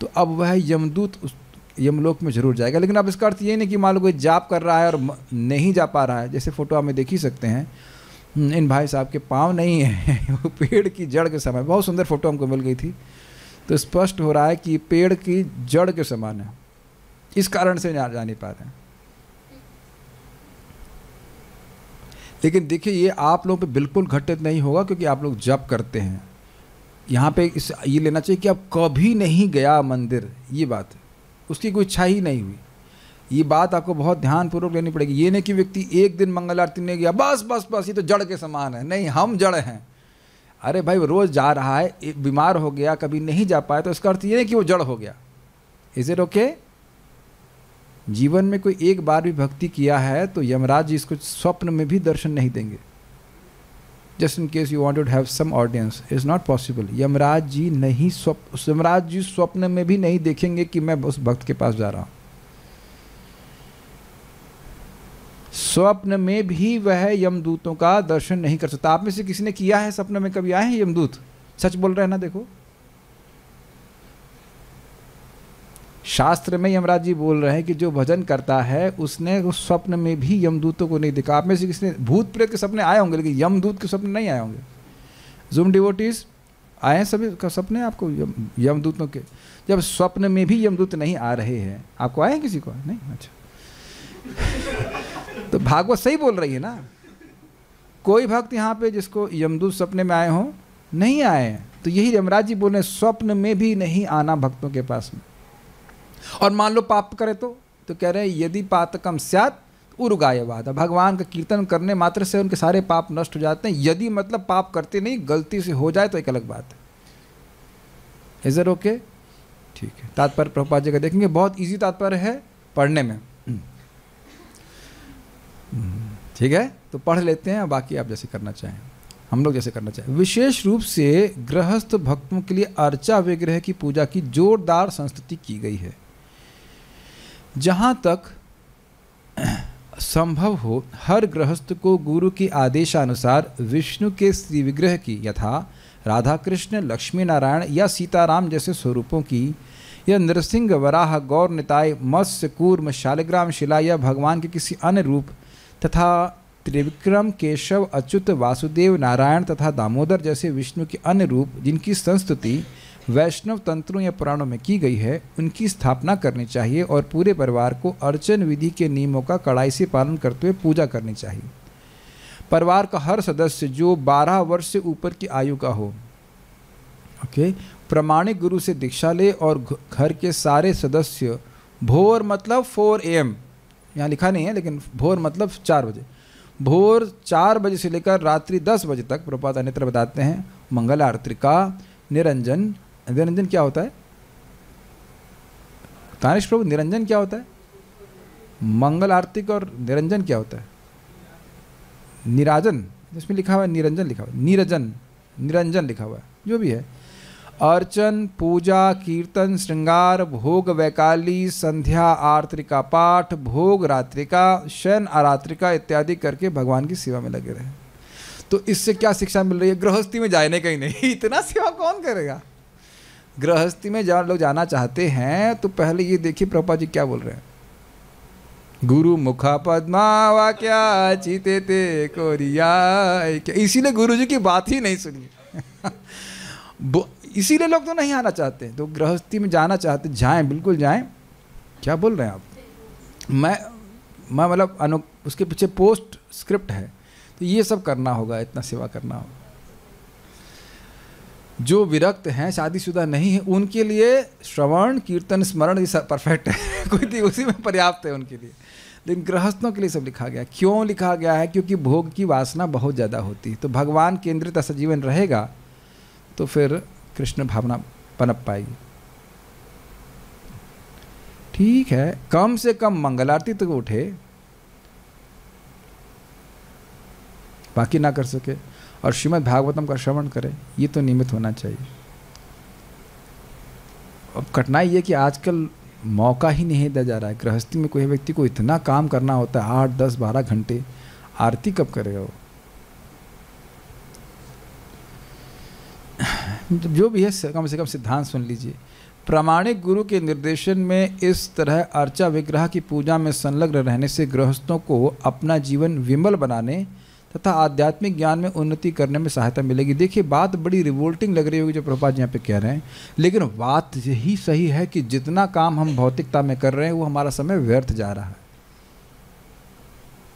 तो अब वह यमदूत उस यमलोक में जरूर जाएगा लेकिन अब इसका अर्थ ये नहीं कि मान लो कोई जाप कर रहा है और नहीं जा पा रहा है जैसे फ़ोटो आप देख ही सकते हैं हम्म, इन भाई साहब के पाँव नहीं है वो पेड़ की जड़ के समान बहुत सुंदर फोटो हमको मिल गई थी तो स्पष्ट हो रहा है कि पेड़ की जड़ के समान है इस कारण से जा नहीं पा रहे हैं लेकिन देखिए ये आप लोगों पे बिल्कुल घटित नहीं होगा क्योंकि आप लोग जप करते हैं यहाँ पे इस ये लेना चाहिए कि आप कभी नहीं गया मंदिर ये बात है उसकी कोई इच्छा ही नहीं हुई ये बात आपको बहुत ध्यानपूर्वक लेनी पड़ेगी ये नहीं कि व्यक्ति एक दिन मंगल आरती नहीं गया बस बस बस ये तो जड़ के समान है नहीं हम जड़ हैं अरे भाई वो रोज़ जा रहा है बीमार हो गया कभी नहीं जा पाया तो इसका अर्थ ये नहीं कि वो जड़ हो गया इज़ इट ओके जीवन में कोई एक बार भी भक्ति किया है तो यमराज जी इसको स्वप्न में भी दर्शन नहीं देंगे just in case you want have some audience is not possible Yamraj ji नहीं स्वप्न यमराज जी स्वप्न में भी नहीं देखेंगे कि मैं उस भक्त के पास जा रहा हूं स्वप्न में भी वह यमदूतों का दर्शन नहीं कर सकता आप में से किसी ने किया है सपने में कभी आए हैं यमदूत सच बोल रहे हैं ना देखो शास्त्र में यमराज जी बोल रहे हैं कि जो भजन करता है उसने उस स्वप्न में भी यमदूतों को नहीं दिखा आप में से किसी ने भूत प्रेत के सपने आए होंगे लेकिन यमदूत के सपने नहीं आए होंगे जूम डिवोटीज आए हैं सभी का सपने आपको यम यमदूतों के जब स्वप्न में भी यमदूत नहीं आ रहे हैं आपको आए हैं किसी को नहीं अच्छा तो भागवत सही बोल रही है ना कोई भक्त यहाँ पे जिसको यमदूत सपने में आए हों नहीं आए तो यही यमराज जी बोल रहे स्वप्न में भी नहीं आना भक्तों के पास में और मान लो पाप करे तो तो कह रहे हैं यदि पातकम स्यात उर्गायवाद भगवान का कीर्तन करने मात्र से उनके सारे पाप नष्ट हो जाते हैं यदि मतलब पाप करते नहीं गलती से हो जाए तो एक अलग बात है इजर ओके ठीक है तात्पर्य प्रभुपाद जी का देखेंगे बहुत ईजी तात्पर्य है पढ़ने में हम्म। हम्म। ठीक है तो पढ़ लेते हैं बाकी आप जैसे करना चाहें हम लोग जैसे करना चाहें विशेष रूप से गृहस्थ भक्तों के लिए अर्चा विग्रह की पूजा की जोरदार संस्तुति की गई है जहाँ तक संभव हो हर गृहस्थ को गुरु के आदेशानुसार विष्णु के श्री विग्रह की यथा राधा कृष्ण लक्ष्मी नारायण या सीताराम जैसे स्वरूपों की या नरसिंह वराह गौर निताय मत्स्य कूर्म शालिग्राम शिला या भगवान के किसी अन्य रूप तथा त्रिविक्रम केशव अच्युत वासुदेव नारायण तथा दामोदर जैसे विष्णु के अन्य रूप जिनकी संस्तुति वैष्णव तंत्रों या पुराणों में की गई है उनकी स्थापना करनी चाहिए और पूरे परिवार को अर्चन विधि के नियमों का कड़ाई से पालन करते हुए पूजा करनी चाहिए परिवार का हर सदस्य जो 12 वर्ष से ऊपर की आयु का हो ओके प्रमाणिक गुरु से दीक्षा ले और घर के सारे सदस्य भोर मतलब 4 एम यहाँ लिखा नहीं है लेकिन भोर मतलब चार बजे भोर चार बजे से लेकर रात्रि दस बजे तक प्रपात अन्यत्र बताते हैं मंगल आरती का निरंजन निरंजन क्या होता है तानिश प्रभु निरंजन क्या होता है मंगल आर्तिक और निरंजन क्या होता है निराजन जिसमें लिखा हुआ है निरंजन लिखा हुआ है निरजन निरंजन लिखा हुआ है जो भी है अर्चन पूजा कीर्तन श्रृंगार भोग वैकाली संध्या आरती का पाठ भोग रात्रिका शयन आरात्रिका इत्यादि करके भगवान की सेवा में लगे रहे तो इससे क्या शिक्षा मिल रही है गृहस्थी में जाने का ही नहीं इतना सेवा कौन करेगा गृहस्थी में जहाँ लोग जाना चाहते हैं तो पहले ये देखिए प्रभा जी क्या बोल रहे हैं गुरु मुखा वा क्या चीते ते कोरिया इसीलिए गुरु जी की बात ही नहीं सुनी इसीलिए लोग तो नहीं आना चाहते तो गृहस्थी में जाना चाहते जाएं बिल्कुल जाएं क्या बोल रहे हैं आप मैं मैं मतलब अनु उसके पीछे पोस्ट स्क्रिप्ट है तो ये सब करना होगा इतना सेवा करना होगा जो विरक्त हैं शादीशुदा नहीं है उनके लिए श्रवण कीर्तन स्मरण ये सब परफेक्ट है कोई उसी में पर्याप्त है उनके लिए लेकिन गृहस्थों के लिए सब लिखा गया क्यों लिखा गया है क्योंकि भोग की वासना बहुत ज़्यादा होती है तो भगवान केंद्रित ऐसा जीवन रहेगा तो फिर कृष्ण भावना पनप पाएगी ठीक है कम से कम मंगलारती तक तो उठे बाकी ना कर सके और श्रीमद् भागवतम का श्रवण करें ये तो नियमित होना चाहिए अब कठिनाई ये कि आजकल मौका ही नहीं दिया जा रहा है गृहस्थी में कोई व्यक्ति को इतना काम करना होता है आठ दस बारह घंटे आरती कब करेगा वो जो भी है कम से कम सिद्धांत सुन लीजिए प्रामाणिक गुरु के निर्देशन में इस तरह अर्चा विग्रह की पूजा में संलग्न रहने से गृहस्थों को अपना जीवन विमल बनाने तथा आध्यात्मिक ज्ञान में उन्नति करने में सहायता मिलेगी देखिए बात बड़ी रिवोल्टिंग लग रही होगी जो प्रभात यहाँ पे कह रहे हैं लेकिन बात यही सही है कि जितना काम हम भौतिकता में कर रहे हैं वो हमारा समय व्यर्थ जा रहा है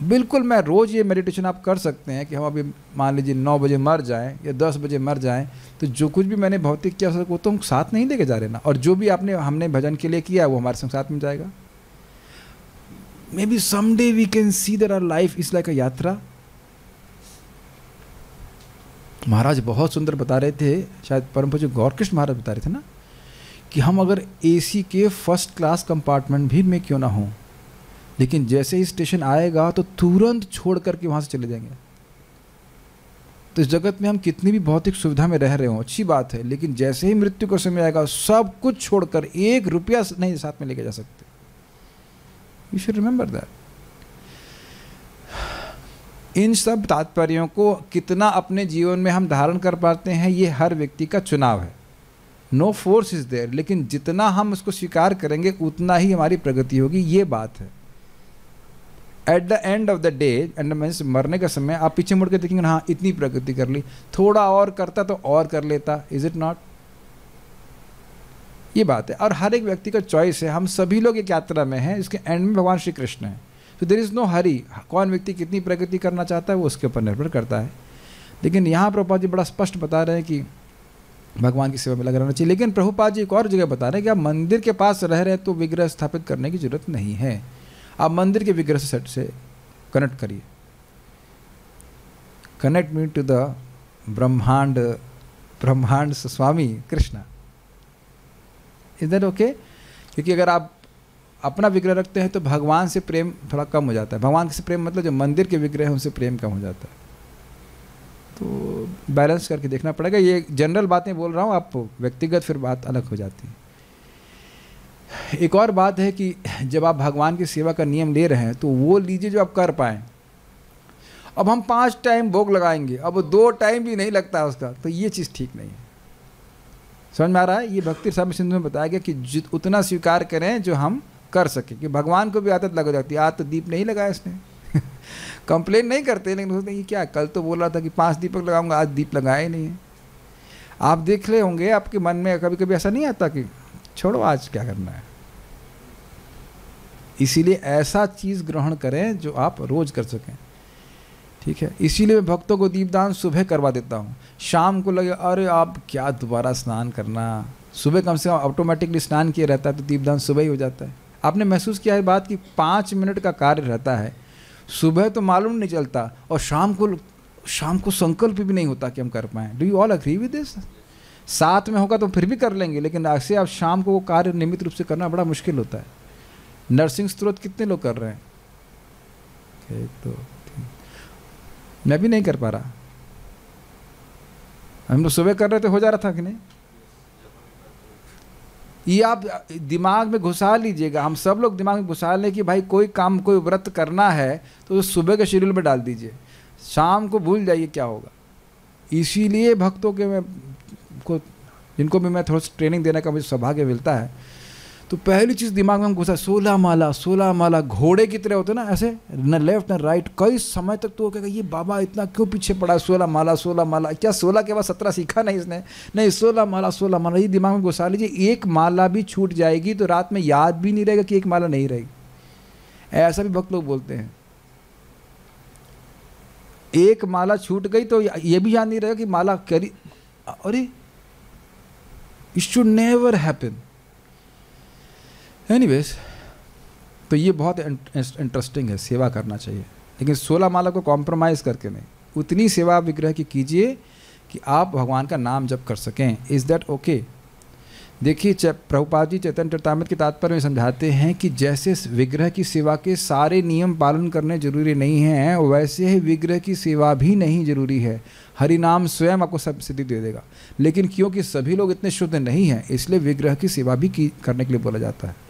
बिल्कुल मैं रोज़ ये मेडिटेशन आप कर सकते हैं कि हम अभी मान लीजिए नौ बजे मर जाएं या दस बजे मर जाएं तो जो कुछ भी मैंने भौतिक किया वो तो हम साथ नहीं लेके जा रहे ना और जो भी आपने हमने भजन के लिए किया है वो हमारे संग साथ में जाएगा maybe some we can see that our life is like a यात्रा महाराज बहुत सुंदर बता रहे थे शायद परम पूज्य गौरकृष्ण महाराज बता रहे थे ना कि हम अगर एसी के फर्स्ट क्लास कंपार्टमेंट भी में क्यों ना हूँ लेकिन जैसे ही स्टेशन आएगा तो तुरंत छोड़ करके वहाँ से चले जाएंगे तो इस जगत में हम कितनी भी भौतिक सुविधा में रह रहे हों अच्छी बात है लेकिन जैसे ही मृत्यु का समय आएगा सब कुछ छोड़कर एक रुपया नहीं साथ में लेके जा सकते यू शुड रिमेंबर दैट इन सब तात्पर्यों को कितना अपने जीवन में हम धारण कर पाते हैं ये हर व्यक्ति का चुनाव है नो फोर्स इज़ देयर लेकिन जितना हम उसको स्वीकार करेंगे उतना ही हमारी प्रगति होगी ये बात है at the end of the day and means मरने का समय आप पीछे मुड़ के देखेंगे हाँ इतनी प्रगति कर ली थोड़ा और करता तो और कर लेता इज़ इट नॉट ये बात है और हर एक व्यक्ति का चॉइस है हम सभी लोग एक यात्रा में हैं इसके एंड में भगवान श्री कृष्ण हैं तो देर इज़ नो हरी कौन व्यक्ति कितनी प्रगति करना चाहता है वो उसके ऊपर निर्भर करता है लेकिन यहाँ प्रभुपाद जी बड़ा स्पष्ट बता रहे हैं कि भगवान की सेवा में लगा रहना चाहिए लेकिन प्रभुपाद जी एक और जगह बता रहे हैं कि आप मंदिर के पास रह रहे हैं तो विग्रह स्थापित करने की जरूरत नहीं है आप मंदिर के विग्रह सेट से कनेक्ट करिए कनेक्ट मी टू द ब्रह्मांड ब्रह्मांड स्वामी कृष्णा इधर ओके क्योंकि अगर आप अपना विग्रह रखते हैं तो भगवान से प्रेम थोड़ा कम हो जाता है भगवान से प्रेम मतलब जो मंदिर के विग्रह हैं उनसे प्रेम कम हो जाता है तो बैलेंस करके देखना पड़ेगा ये जनरल बातें बोल रहा हूँ आप व्यक्तिगत फिर बात अलग हो जाती है एक और बात है कि जब आप भगवान की सेवा का नियम ले रहे हैं तो वो लीजिए जो आप कर पाएँ अब हम पाँच टाइम भोग लगाएंगे अब दो टाइम भी नहीं लगता उसका तो ये चीज़ ठीक नहीं है समझ में आ रहा है ये भक्ति साहब सिंधु में बताया गया कि जित उतना स्वीकार करें जो हम कर सके कि भगवान को भी आदत लग जाती है आज तो दीप नहीं लगाया इसने कंप्लेन नहीं करते लेकिन सोचते हैं क्या कल तो बोल रहा था कि पाँच दीपक लगाऊंगा आज दीप लगाया ही नहीं है आप देख ले होंगे आपके मन में कभी कभी ऐसा नहीं आता कि छोड़ो आज क्या करना है इसीलिए ऐसा चीज़ ग्रहण करें जो आप रोज़ कर सकें ठीक है इसीलिए मैं भक्तों को दीपदान सुबह करवा देता हूँ शाम को लगे अरे आप क्या दोबारा स्नान करना सुबह कम से कम ऑटोमेटिकली स्नान किया रहता है तो दीपदान सुबह ही हो जाता है आपने महसूस किया है बात कि पाँच मिनट का कार्य रहता है सुबह तो मालूम नहीं चलता और शाम को शाम को संकल्प भी नहीं होता कि हम कर पाएँ do you all agree with this साथ में होगा तो फिर भी कर लेंगे लेकिन ऐसे आप शाम को वो कार्य नियमित रूप से करना बड़ा मुश्किल होता है नर्सिंग स्त्रोत कितने लोग कर रहे हैं एक दो तीन मैं भी नहीं कर पा रहा हम लोग सुबह कर रहे थे हो जा रहा था कि नहीं ये आप दिमाग में घुसा लीजिएगा हम सब लोग दिमाग में घुसा लें कि भाई कोई काम कोई व्रत करना है तो सुबह के शेड्यूल में डाल दीजिए शाम को भूल जाइए क्या होगा इसीलिए भक्तों के मैं को जिनको भी मैं थोड़ा सा ट्रेनिंग देने का मुझे सौभाग्य मिलता है तो पहली चीज़ दिमाग में घुसा सोलह माला सोलह माला घोड़े की तरह होते ना ऐसे न लेफ्ट न राइट कई समय तक तो कहेगा ये बाबा इतना क्यों पीछे पड़ा सोलह माला सोलह माला क्या सोलह के बाद सत्रह सीखा नहीं इसने नहीं सोलह माला सोलह माला ये दिमाग में घुसा लीजिए एक माला भी छूट जाएगी तो रात में याद भी नहीं रहेगा कि एक माला नहीं रहेगी ऐसा भी भक्त लोग बोलते हैं एक माला छूट गई तो ये भी याद नहीं रहेगा कि माला करी अरे it should never happen anyways तो ये बहुत इंटरेस्टिंग है सेवा करना चाहिए लेकिन सोलह माला को कॉम्प्रोमाइज़ करके नहीं उतनी सेवा विग्रह की कीजिए कि आप भगवान का नाम जप कर सकें इज़ दैट ओके देखिए प्रभुपाद जी चैतन चरतामृत के तात्पर्य में समझाते हैं कि जैसे विग्रह की सेवा के सारे नियम पालन करने जरूरी नहीं हैं वैसे ही विग्रह की सेवा भी नहीं जरूरी है हरि नाम स्वयं आपको सब सिद्धि दे देगा लेकिन क्योंकि सभी लोग इतने शुद्ध नहीं हैं इसलिए विग्रह की सेवा भी की करने के लिए बोला जाता है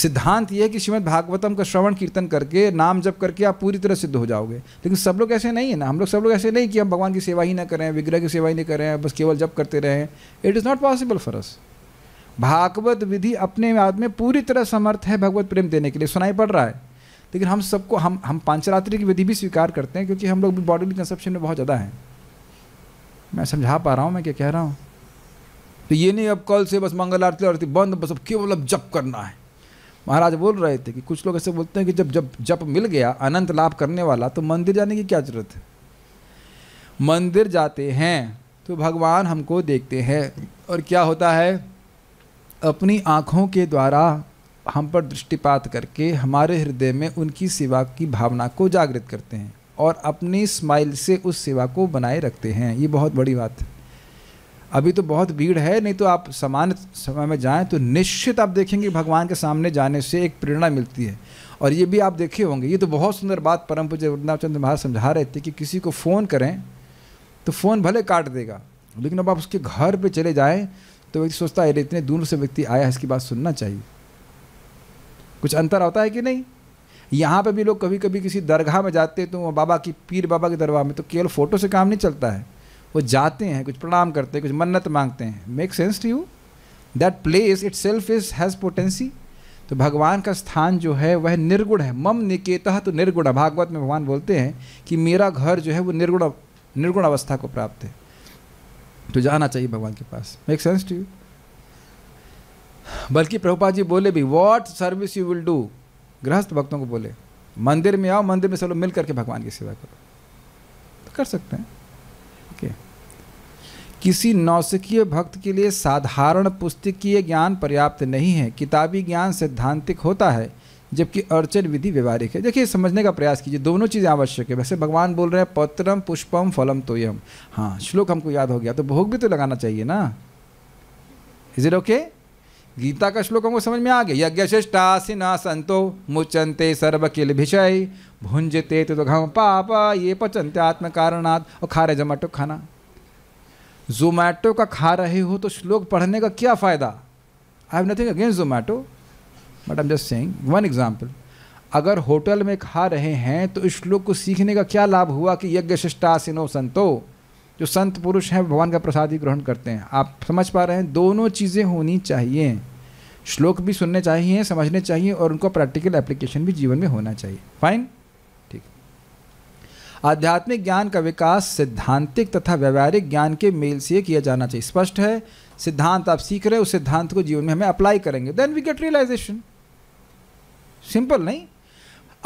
सिद्धांत यह कि श्रीमद भागवतम का श्रवण कीर्तन करके नाम जप करके आप पूरी तरह सिद्ध हो जाओगे लेकिन सब लोग ऐसे नहीं है ना हम लोग सब लोग ऐसे नहीं कि हम भगवान की सेवा ही ना करें विग्रह की सेवा ही नहीं करें बस केवल जप करते रहें it is not possible for us Bhagavat विधि अपने याद में पूरी तरह समर्थ है भगवत प्रेम देने के लिए सुनाई पड़ रहा है लेकिन हम सबको हम हम पांचरात्रि की विधि भी स्वीकार करते हैं क्योंकि हम लोग भी बॉडी कंसेप्शन में बहुत ज़्यादा हैं मैं समझा पा रहा हूँ मैं क्या कह रहा हूँ तो ये नहीं अब कल से बस मंगल आरती आरती बंद बस अब केवल अब जप करना है महाराज बोल रहे थे कि कुछ लोग ऐसे बोलते हैं कि जब जब जप मिल गया अनंत लाभ करने वाला तो मंदिर जाने की क्या जरूरत है मंदिर जाते हैं तो भगवान हमको देखते हैं और क्या होता है अपनी आँखों के द्वारा हम पर दृष्टिपात करके हमारे हृदय में उनकी सेवा की भावना को जागृत करते हैं और अपनी स्माइल से उस सेवा को बनाए रखते हैं ये बहुत बड़ी बात है अभी तो बहुत भीड़ है नहीं तो आप समान समय में जाएं तो निश्चित आप देखेंगे भगवान के सामने जाने से एक प्रेरणा मिलती है और ये भी आप देखे होंगे ये तो बहुत सुंदर बात परम पूज्य वृंदाव चंद्र महाराज समझा रहे थे कि किसी को फ़ोन करें तो फ़ोन भले काट देगा लेकिन अब आप उसके घर पर चले जाएँ तो व्यक्ति सोचता है इतने दूर से व्यक्ति आया है इसकी बात सुनना चाहिए कुछ अंतर होता है कि नहीं यहाँ पे भी लोग कभी कभी किसी दरगाह में जाते हैं तो बाबा की पीर बाबा के दरगाह में तो केवल फ़ोटो से काम नहीं चलता है वो जाते हैं कुछ प्रणाम करते हैं कुछ मन्नत मांगते हैं make sense to you that place itself is has potency तो भगवान का स्थान जो है वह निर्गुण है मम निकेत तो निर्गुण भागवत में भगवान बोलते हैं कि मेरा घर जो है वो निर्गुण निर्गुण अवस्था को प्राप्त है तो जाना चाहिए भगवान के पास मेक सेंस टू यू बल्कि प्रभुपा जी बोले भी what service you will do गृहस्थ भक्तों को बोले मंदिर में आओ मंदिर में सब लोग मिल करके भगवान की सेवा करो तो कर सकते हैं किसी नौसिकीय भक्त के लिए साधारण पुस्तकीय ज्ञान पर्याप्त नहीं है किताबी ज्ञान सैद्धांतिक होता है जबकि अर्चन विधि व्यवहारिक है देखिए समझने का प्रयास कीजिए दोनों चीज़ें आवश्यक है वैसे भगवान बोल रहे हैं पत्रम पुष्पम फलम तो यम हाँ श्लोक हमको याद हो गया तो भोग भी तो लगाना चाहिए ना इज इट ओके गीता का श्लोक हमको समझ में आ गया सिना संतो मुचंते सर्व किल भिषय भुंजते तो घम पाप ये पचनते आत्म कारणात् और खारे जमाटो खाना जोमैटो का खा रहे हो तो श्लोक पढ़ने का क्या फ़ायदा I have nothing against Zomato but I am just saying one example अगर होटल में खा रहे हैं तो इस श्लोक को सीखने का क्या लाभ हुआ कि यज्ञ शिष्टासिनो संतो जो संत पुरुष हैं भगवान का प्रसाद ही ग्रहण करते हैं आप समझ पा रहे हैं दोनों चीज़ें होनी चाहिए श्लोक भी सुनने चाहिए समझने चाहिए और उनका प्रैक्टिकल एप्लीकेशन भी जीवन में होना चाहिए फाइन आध्यात्मिक ज्ञान का विकास सिद्धांतिक तथा व्यवहारिक ज्ञान के मेल से किया जाना चाहिए स्पष्ट है सिद्धांत आप सीख रहे हो उस सिद्धांत को जीवन में हमें अप्लाई करेंगे then we get realization simple नहीं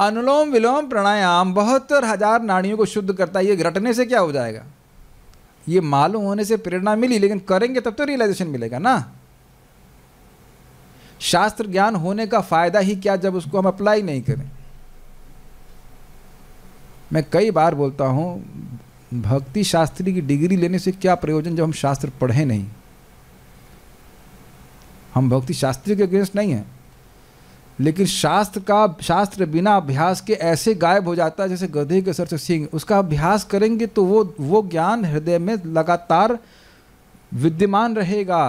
अनुलोम विलोम प्राणायाम बहत्तर हजार नाड़ियों को शुद्ध करता है ये घटने से क्या हो जाएगा ये मालूम होने से प्रेरणा मिली लेकिन करेंगे तब तो रियलाइजेशन मिलेगा ना शास्त्र ज्ञान होने का फायदा ही क्या जब उसको हम अप्लाई नहीं करें मैं कई बार बोलता हूँ भक्ति शास्त्री की डिग्री लेने से क्या प्रयोजन जब हम शास्त्र पढ़े नहीं हम भक्ति शास्त्री के अगेंस्ट नहीं हैं लेकिन शास्त्र का शास्त्र बिना अभ्यास के ऐसे गायब हो जाता है जैसे गधे के सर से सिंह उसका अभ्यास करेंगे तो वो वो ज्ञान हृदय में लगातार विद्यमान रहेगा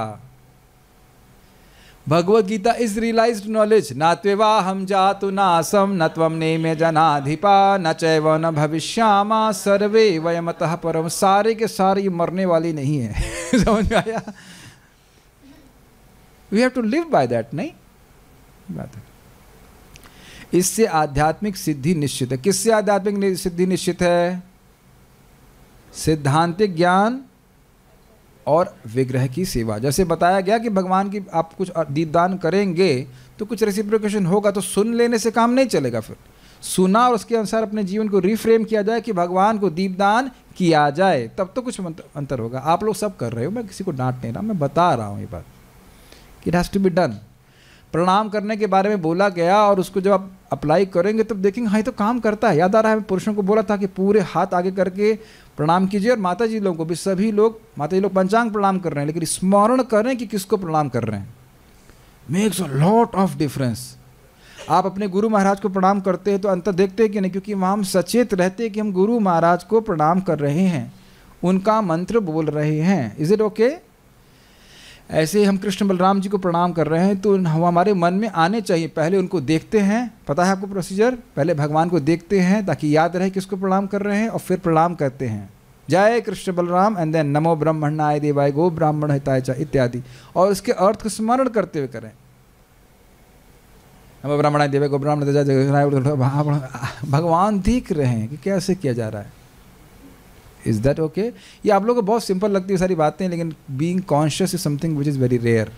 Bhagavadgita Gita is realize knowledge न त्वेवा हम जातु नासम न तम ने में जनाधिपा न चैव न भविष्यामा सर्वे वयमतः परम सारे के सारे मरने वाली नहीं है समझ में आया we have to live by that नहीं बात है इससे आध्यात्मिक सिद्धि निश्चित है किससे आध्यात्मिक सिद्धि निश्चित है सिद्धांतिक ज्ञान और विग्रह की सेवा जैसे बताया गया कि भगवान की आप कुछ दीपदान करेंगे तो कुछ रेसिप्रोकेशन होगा तो सुन लेने से काम नहीं चलेगा फिर सुना और उसके अनुसार अपने जीवन को रिफ्रेम किया जाए कि भगवान को दीपदान किया जाए तब तो कुछ अंतर होगा आप लोग सब कर रहे हो मैं किसी को डांट नहीं रहा मैं बता रहा हूँ ये बात it has to be done प्रणाम करने के बारे में बोला गया और उसको जब आप अप्लाई करेंगे तब देखेंगे हाँ ये तो काम करता है याद आ रहा है मैं पुरुषों को बोला था कि पूरे हाथ आगे करके प्रणाम कीजिए और माता जी लोगों को भी सभी लोग माता जी लोग पंचांग प्रणाम कर रहे हैं लेकिन स्मरण करें कि किसको प्रणाम कर रहे हैं makes a lot of difference आप अपने गुरु महाराज को प्रणाम करते हैं तो अंतर देखते हैं कि नहीं क्योंकि वहाँ हम सचेत रहते हैं कि हम गुरु महाराज को प्रणाम कर रहे हैं उनका मंत्र बोल रहे हैं इज इट ओके ऐसे हम कृष्ण बलराम जी को प्रणाम कर रहे हैं तो हम हमारे मन में आने चाहिए पहले उनको देखते हैं पता है आपको प्रोसीजर पहले भगवान को देखते हैं ताकि याद रहे किसको प्रणाम कर रहे हैं और फिर प्रणाम करते हैं जय कृष्ण बलराम एंड देन नमो आय देवाय गो ब्राह्मण हिताय च इत्यादि और उसके अर्थ को स्मरण करते हुए करें नमो आय देवाय गो ब्राह्मण भगवान दिख रहे हैं कि कैसे किया जा रहा है इज़ दैट ओके ये आप लोगों को बहुत सिंपल लगती है सारी बातें लेकिन being conscious is something which is very rare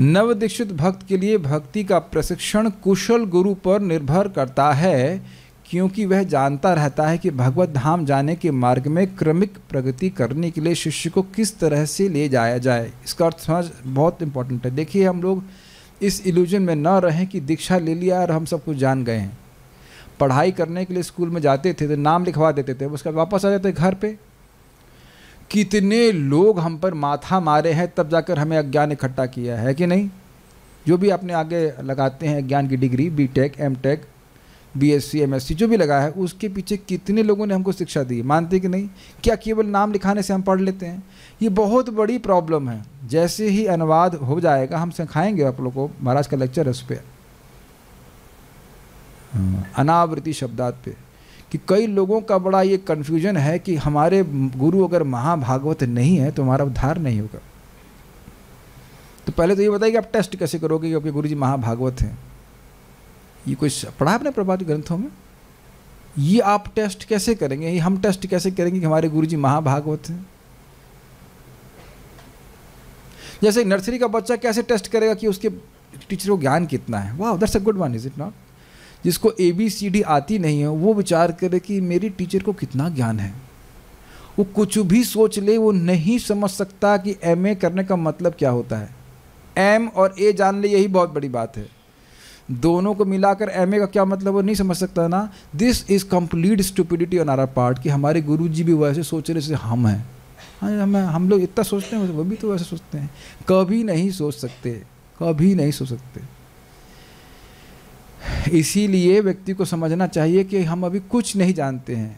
नव दीक्षित भक्त के लिए भक्ति का प्रशिक्षण कुशल गुरु पर निर्भर करता है क्योंकि वह जानता रहता है कि भगवत धाम जाने के मार्ग में क्रमिक प्रगति करने के लिए शिष्य को किस तरह से ले जाया जाए इसका अर्थ समझ बहुत इंपॉर्टेंट है देखिए हम लोग इस इल्यूजन में न रहें कि दीक्षा ले लिया और हम सब कुछ जान गए हैं पढ़ाई करने के लिए स्कूल में जाते थे तो नाम लिखवा देते थे उसके बाद वापस आ जाते घर पे कितने लोग हम पर माथा मारे हैं तब जाकर हमें अज्ञान इकट्ठा किया है कि नहीं जो भी अपने आगे लगाते हैं ज्ञान की degree B tech M tech B S C M S C जो भी लगा है उसके पीछे कितने लोगों ने हमको शिक्षा दी मानते कि नहीं क्या केवल नाम लिखाने से हम पढ़ लेते हैं ये बहुत बड़ी प्रॉब्लम है जैसे ही अनुवाद हो जाएगा हम सिखाएंगे आप लोग को महाराज का लेक्चर है उस पर अनावृति शब्दात पे कि कई लोगों का बड़ा ये कन्फ्यूजन है कि हमारे गुरु अगर महाभागवत नहीं है तो हमारा उद्धार नहीं होगा तो पहले तो ये बताइए कि आप टेस्ट कैसे करोगे कि आपके गुरु जी महाभागवत हैं ये कोई पढ़ा आपने प्रभात ग्रंथों में ये आप टेस्ट कैसे करेंगे ये हम टेस्ट कैसे करेंगे कि हमारे गुरु जी महाभागवत हैं जैसे नर्सरी का बच्चा कैसे टेस्ट करेगा कि उसके टीचर को ज्ञान कितना है वाह that's a good one is it not जिसको ए बी सी डी आती नहीं है वो विचार करे कि मेरी टीचर को कितना ज्ञान है वो कुछ भी सोच ले वो नहीं समझ सकता कि एम ए करने का मतलब क्या होता है एम और ए जान ले यही बहुत बड़ी बात है दोनों को मिलाकर एम ए का क्या मतलब वो नहीं समझ सकता ना this is complete stupidity on our part कि हमारे गुरु जी भी वैसे सोच रहे जैसे हम हैं हाँ हम हम लोग इतना सोचते हैं वो भी तो वैसे सोचते हैं कभी नहीं सोच सकते कभी नहीं सोच सकते इसीलिए व्यक्ति को समझना चाहिए कि हम अभी कुछ नहीं जानते हैं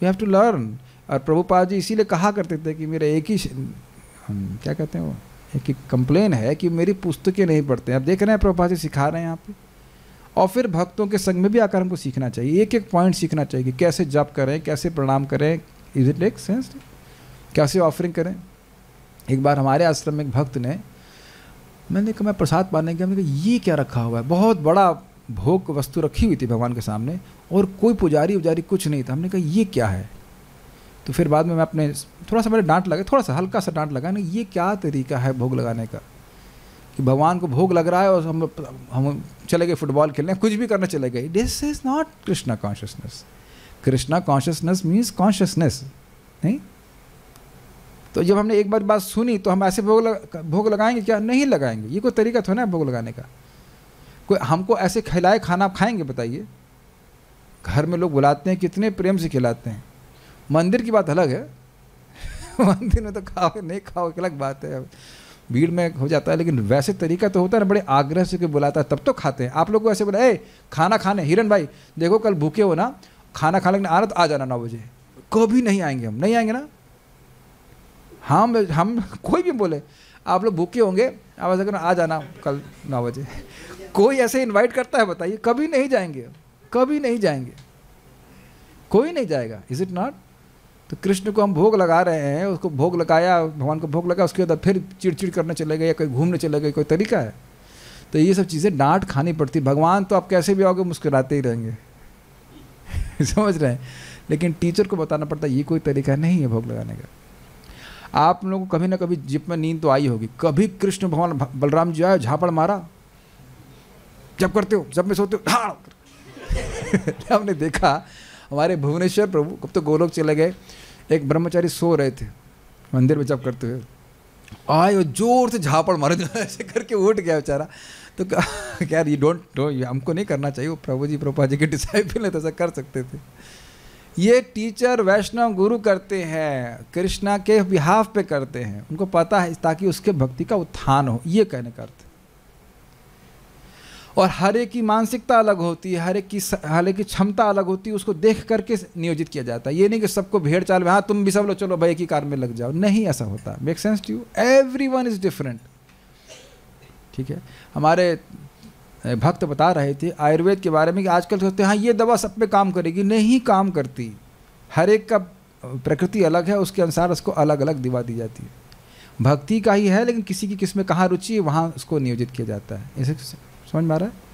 वी हैव टू लर्न और प्रभुपाद जी इसीलिए कहा करते थे कि मेरा एक ही क्या कहते हैं वो एक ही कंप्लेन है कि मेरी पुस्तकें नहीं पढ़ते हैं आप देख रहे हैं प्रभुपाद जी सिखा रहे हैं यहाँ पे और फिर भक्तों के संग में भी आकर हमको सीखना चाहिए एक एक पॉइंट सीखना चाहिए कि कैसे जप करें कैसे प्रणाम करें इज इट एक सेंस कैसे ऑफरिंग करें एक बार हमारे आश्रम में एक भक्त ने मैंने कहा मैं प्रसाद पाने गया मैंने कहा ये क्या रखा हुआ है बहुत बड़ा भोग वस्तु रखी हुई थी भगवान के सामने और कोई पुजारी उजारी कुछ नहीं था हमने कहा ये क्या है तो फिर बाद में मैं अपने थोड़ा सा मेरे डांट लगा थोड़ा सा हल्का सा डांट लगा ये क्या तरीका है भोग लगाने का कि भगवान को भोग लग रहा है और हम हम चले गए फुटबॉल खेलने कुछ भी करने चले गए this is not Krishna consciousness Krishna consciousness means consciousness नहीं तो जब हमने एक बार बात सुनी तो हम ऐसे भोग लगा, भोग लगाएंगे क्या नहीं लगाएंगे ये कोई तरीका थोड़ा ना भोग लगाने का कोई हमको ऐसे खिलाए खाना आप खाएंगे बताइए घर में लोग बुलाते हैं कितने प्रेम से खिलाते हैं मंदिर की बात अलग है मंदिर में तो खाओ नहीं खाओ एक अलग बात है भीड़ में हो जाता है लेकिन वैसे तरीका तो होता है ना बड़े आग्रह से कोई बुलाता है तब तो खाते हैं आप लोग को ऐसे बोला ए खाना खाने हिरन भाई देखो कल भूखे हो ना खाना खाने आ रहा तो आ जाना नौ बजे कभी नहीं आएंगे हम नहीं आएंगे ना हाँ, हम हम कोई भी बोले आप लोग भूखे होंगे आप ऐसा करो आ जाना कल नौ बजे कोई ऐसे इनवाइट करता है बताइए कभी नहीं जाएंगे कभी नहीं जाएंगे कोई नहीं जाएगा इज इट नॉट तो कृष्ण को हम भोग लगा रहे हैं उसको भोग लगाया भगवान को भोग लगा उसके बाद फिर चिड़चिड़ करने चले गए या कहीं घूमने चले गए कोई तरीका है तो ये सब चीज़ें डांट खानी पड़ती भगवान तो आप कैसे भी आओगे मुस्कुराते ही रहेंगे समझ रहे हैं लेकिन टीचर को बताना पड़ता है ये कोई तरीका नहीं है भोग लगाने का आप लोगों को कभी ना कभी जिप में नींद तो आई होगी कभी कृष्ण भगवान बलराम जी आए झापड़ मारा जब करते हो जब में सोते हो ढाड़ हमने देखा हमारे भुवनेश्वर प्रभु कब तो गोलोक चले गए एक ब्रह्मचारी सो रहे थे मंदिर में जब करते हुए आए और जोर से झापड़ मारे ऐसे करके उठ गया बेचारा तो यार ये डोंट डो हमको नहीं करना चाहिए वो प्रभु जी प्रभुपा जी के डिसाइपल है तो ऐसा कर सकते थे ये टीचर वैष्णव गुरु करते हैं कृष्णा के बिहाफ पे करते हैं उनको पता है ताकि उसके भक्ति का उत्थान हो ये कहने करते और हर एक की मानसिकता अलग होती है हर एक की हर एक की क्षमता अलग होती है उसको देख करके नियोजित किया जाता है ये नहीं कि सबको भीड़ चाल में हाँ तुम भी सब लोग चलो भाई एक ही कार में लग जाओ नहीं ऐसा होता make sense to you everyone is different ठीक है हमारे भक्त बता रहे थे आयुर्वेद के बारे में कि आजकल सोचते तो हैं हाँ ये दवा सब पे काम करेगी नहीं काम करती हर एक का प्रकृति अलग है उसके अनुसार उसको अलग अलग दवा दी जाती है भक्ति का ही है लेकिन किसी की किस में कहाँ रुचि है वहाँ उसको नियोजित किया जाता है इसे समझ में आ रहा है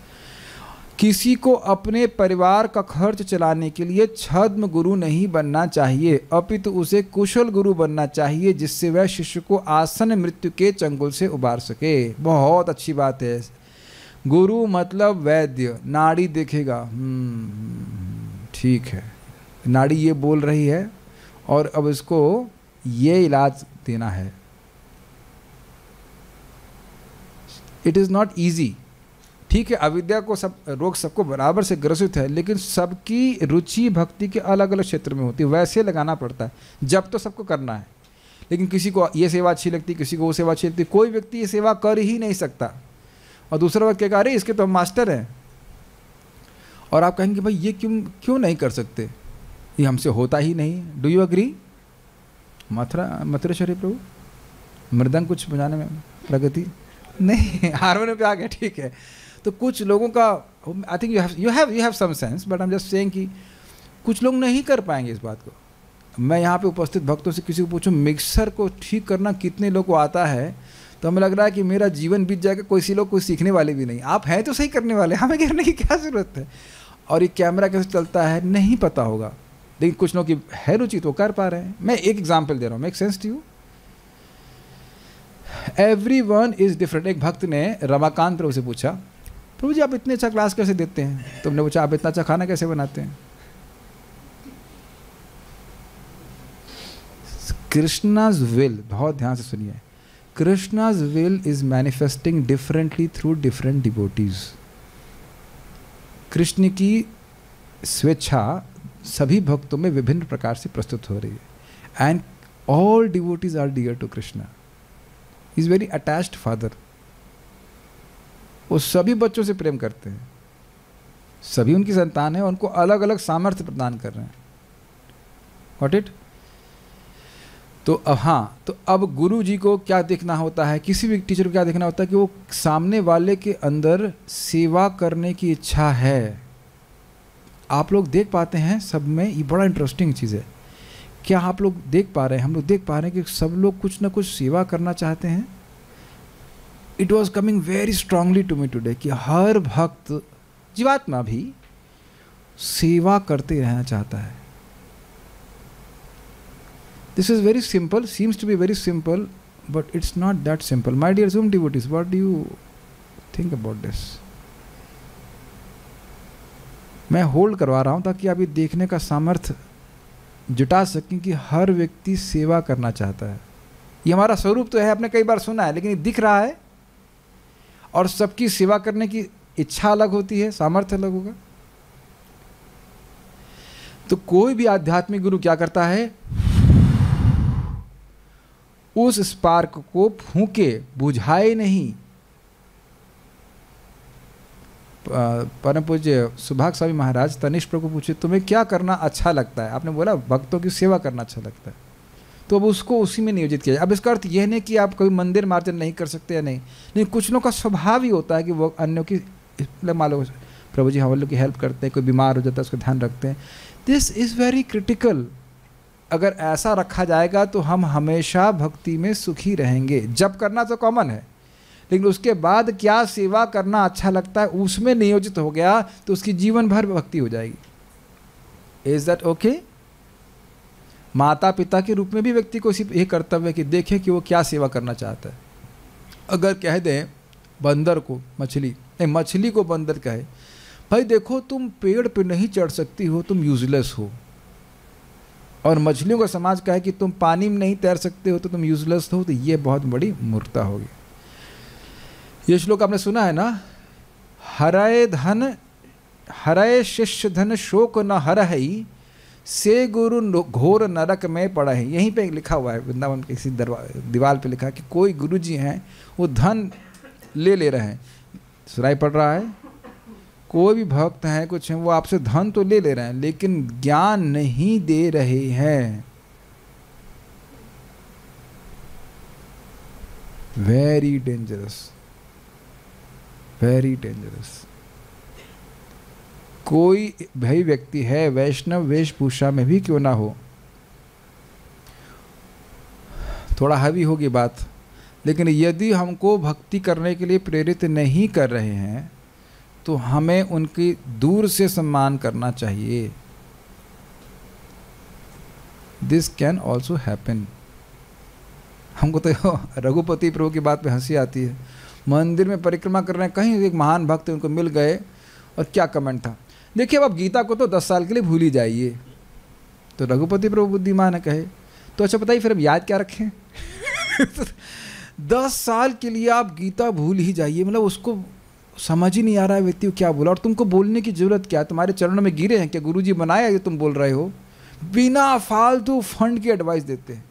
किसी को अपने परिवार का खर्च चलाने के लिए छद्म गुरु नहीं बनना चाहिए अपितु तो उसे कुशल गुरु बनना चाहिए जिससे वह शिष्य को आसन मृत्यु के चंगुल से उबार सके बहुत अच्छी बात है गुरु मतलब वैद्य नाड़ी देखेगा हम्म, ठीक है नाड़ी ये बोल रही है और अब इसको ये इलाज देना है इट इज़ नॉट ईजी ठीक है अविद्या को सब रोग सबको बराबर से ग्रसित है लेकिन सबकी रुचि भक्ति के अलग अलग क्षेत्र में होती है वैसे लगाना पड़ता है जब तो सबको करना है लेकिन किसी को ये सेवा अच्छी लगती किसी को वो सेवा अच्छी लगती कोई व्यक्ति ये सेवा कर ही नहीं सकता और दूसरा वक्त कहेगा अरे इसके तो हम मास्टर हैं और आप कहेंगे भाई ये क्यों क्यों नहीं कर सकते ये हमसे होता ही नहीं do you agree Mathura Mathureshwari प्रभु मृदंग कुछ बजाने में प्रगति नहीं हारमोनियम पे आ गया ठीक है तो कुछ लोगों का I think you have you have you have some sense but I am just saying कि कुछ लोग नहीं कर पाएंगे इस बात को मैं यहाँ पे उपस्थित भक्तों से किसी को पूछूँ मिक्सर को ठीक करना कितने लोग को आता है तो हमें लग रहा है कि मेरा जीवन बीत जाएगा कोई सी लोग कुछ सीखने वाले भी नहीं आप हैं तो सही करने वाले हमें करने की क्या ज़रूरत है और ये कैमरा कैसे चलता है नहीं पता होगा लेकिन कुछ लोग की है रुचि तो कर पा रहे हैं मैं एक एग्जाम्पल दे रहा हूँ make sense to you everyone is different एक भक्त ने रमाकांत प्रभु से पूछा प्रभु जी आप इतने अच्छा क्लास कैसे देते हैं तुमने तो पूछा आप इतना अच्छा खाना कैसे बनाते हैं कृष्णाज विल बहुत ध्यान से सुनिए Krishna's will is manifesting differently through different devotees Krishna की स्वेच्छा सभी भक्तों में विभिन्न प्रकार से प्रस्तुत हो रही है and all devotees are dear to Krishna is very attached father वो सभी बच्चों से प्रेम करते हैं सभी उनकी संतान है उनको अलग अलग सामर्थ्य प्रदान कर रहे हैं वॉट इट तो अब हाँ तो अब गुरु जी को क्या देखना होता है किसी भी टीचर को क्या देखना होता है कि वो सामने वाले के अंदर सेवा करने की इच्छा है आप लोग देख पाते हैं सब में ये बड़ा इंटरेस्टिंग चीज़ है क्या आप लोग देख पा रहे हैं हम लोग देख पा रहे हैं कि सब लोग कुछ ना कुछ सेवा करना चाहते हैं it was coming very strongly to me today कि हर भक्त जीवात्मा भी सेवा करते रहना चाहता है This is very simple, seems to be very simple, but it's not that simple. My dear Zoom devotees, what do you think about this? मैं होल्ड करवा रहा हूँ ताकि आप ये देखने का सामर्थ्य जुटा सकें कि हर व्यक्ति सेवा करना चाहता है ये हमारा स्वरूप तो है आपने कई बार सुना है लेकिन ये दिख रहा है और सबकी सेवा करने की इच्छा अलग होती है सामर्थ्य अलग होगा तो कोई भी आध्यात्मिक गुरु क्या करता है उस स्पार्क को फूके बुझाए नहीं परम पूज्य सुभाग स्वामी महाराज तनिष्ठ प्रभु पूछे तुम्हें क्या करना अच्छा लगता है आपने बोला भक्तों की सेवा करना अच्छा लगता है तो अब उसको उसी में नियोजित किया जाए अब इसका अर्थ यह नहीं कि आप कभी मंदिर मार्जन नहीं कर सकते या नहीं लेकिन कुछ लोगों का स्वभाव ही होता है कि वो अन्यों की मान लो प्रभु जी हम हाँ, लोग की हेल्प करते हैं कोई बीमार हो जाता है उसका ध्यान रखते हैं दिस इज़ वेरी क्रिटिकल अगर ऐसा रखा जाएगा तो हम हमेशा भक्ति में सुखी रहेंगे जब करना तो कॉमन है लेकिन उसके बाद क्या सेवा करना अच्छा लगता है उसमें नियोजित हो गया तो उसकी जीवन भर भक्ति हो जाएगी इज दैट ओके माता पिता के रूप में भी व्यक्ति को सिर्फ ये कर्तव्य है कि देखें कि वो क्या सेवा करना चाहता है अगर कह दें बंदर को मछली नहीं मछली को बंदर कहे भाई देखो तुम पेड़ पे नहीं चढ़ सकती हो तुम यूजलेस हो और मछलियों का समाज का है कि तुम पानी में नहीं तैर सकते हो तो तुम यूजलेस हो तो ये बहुत बड़ी मूर्ता होगी ये श्लोक आपने सुना है ना हरय धन हरय शिष्य धन शोक न हर ही से गुरु घोर नरक में पड़ा है यहीं पे लिखा हुआ है वृंदावन के किसी दीवार पे लिखा है कि कोई गुरु जी हैं वो धन ले ले रहे हैं सुनाई पड़ रहा है कोई भी भक्त हैं कुछ हैं वो आपसे धन तो ले ले रहे हैं लेकिन ज्ञान नहीं दे रहे हैं वेरी डेंजरस वेरी डेंजरस कोई भाई व्यक्ति है वैष्णव वेशभूषा में भी क्यों ना हो थोड़ा हवी होगी बात लेकिन यदि हमको भक्ति करने के लिए प्रेरित नहीं कर रहे हैं तो हमें उनकी दूर से सम्मान करना चाहिए दिस कैन ऑल्सो हैपन हमको तो रघुपति प्रभु की बात पे हंसी आती है मंदिर में परिक्रमा कर रहे हैं कहीं एक महान भक्त उनको मिल गए और क्या कमेंट था देखिए अब आप गीता को तो दस साल के लिए भूल ही जाइए तो रघुपति प्रभु बुद्धिमान है कहे तो अच्छा बताइए फिर अब याद क्या रखें दस साल के लिए आप गीता भूल ही जाइए मतलब उसको समझ ही नहीं आ रहा है व्यक्ति को क्या बोला और तुमको बोलने की ज़रूरत क्या है तुम्हारे चरणों में गिरे हैं क्या गुरु जी बनाया ये तुम बोल रहे हो बिना फालतू फंड की एडवाइस देते हैं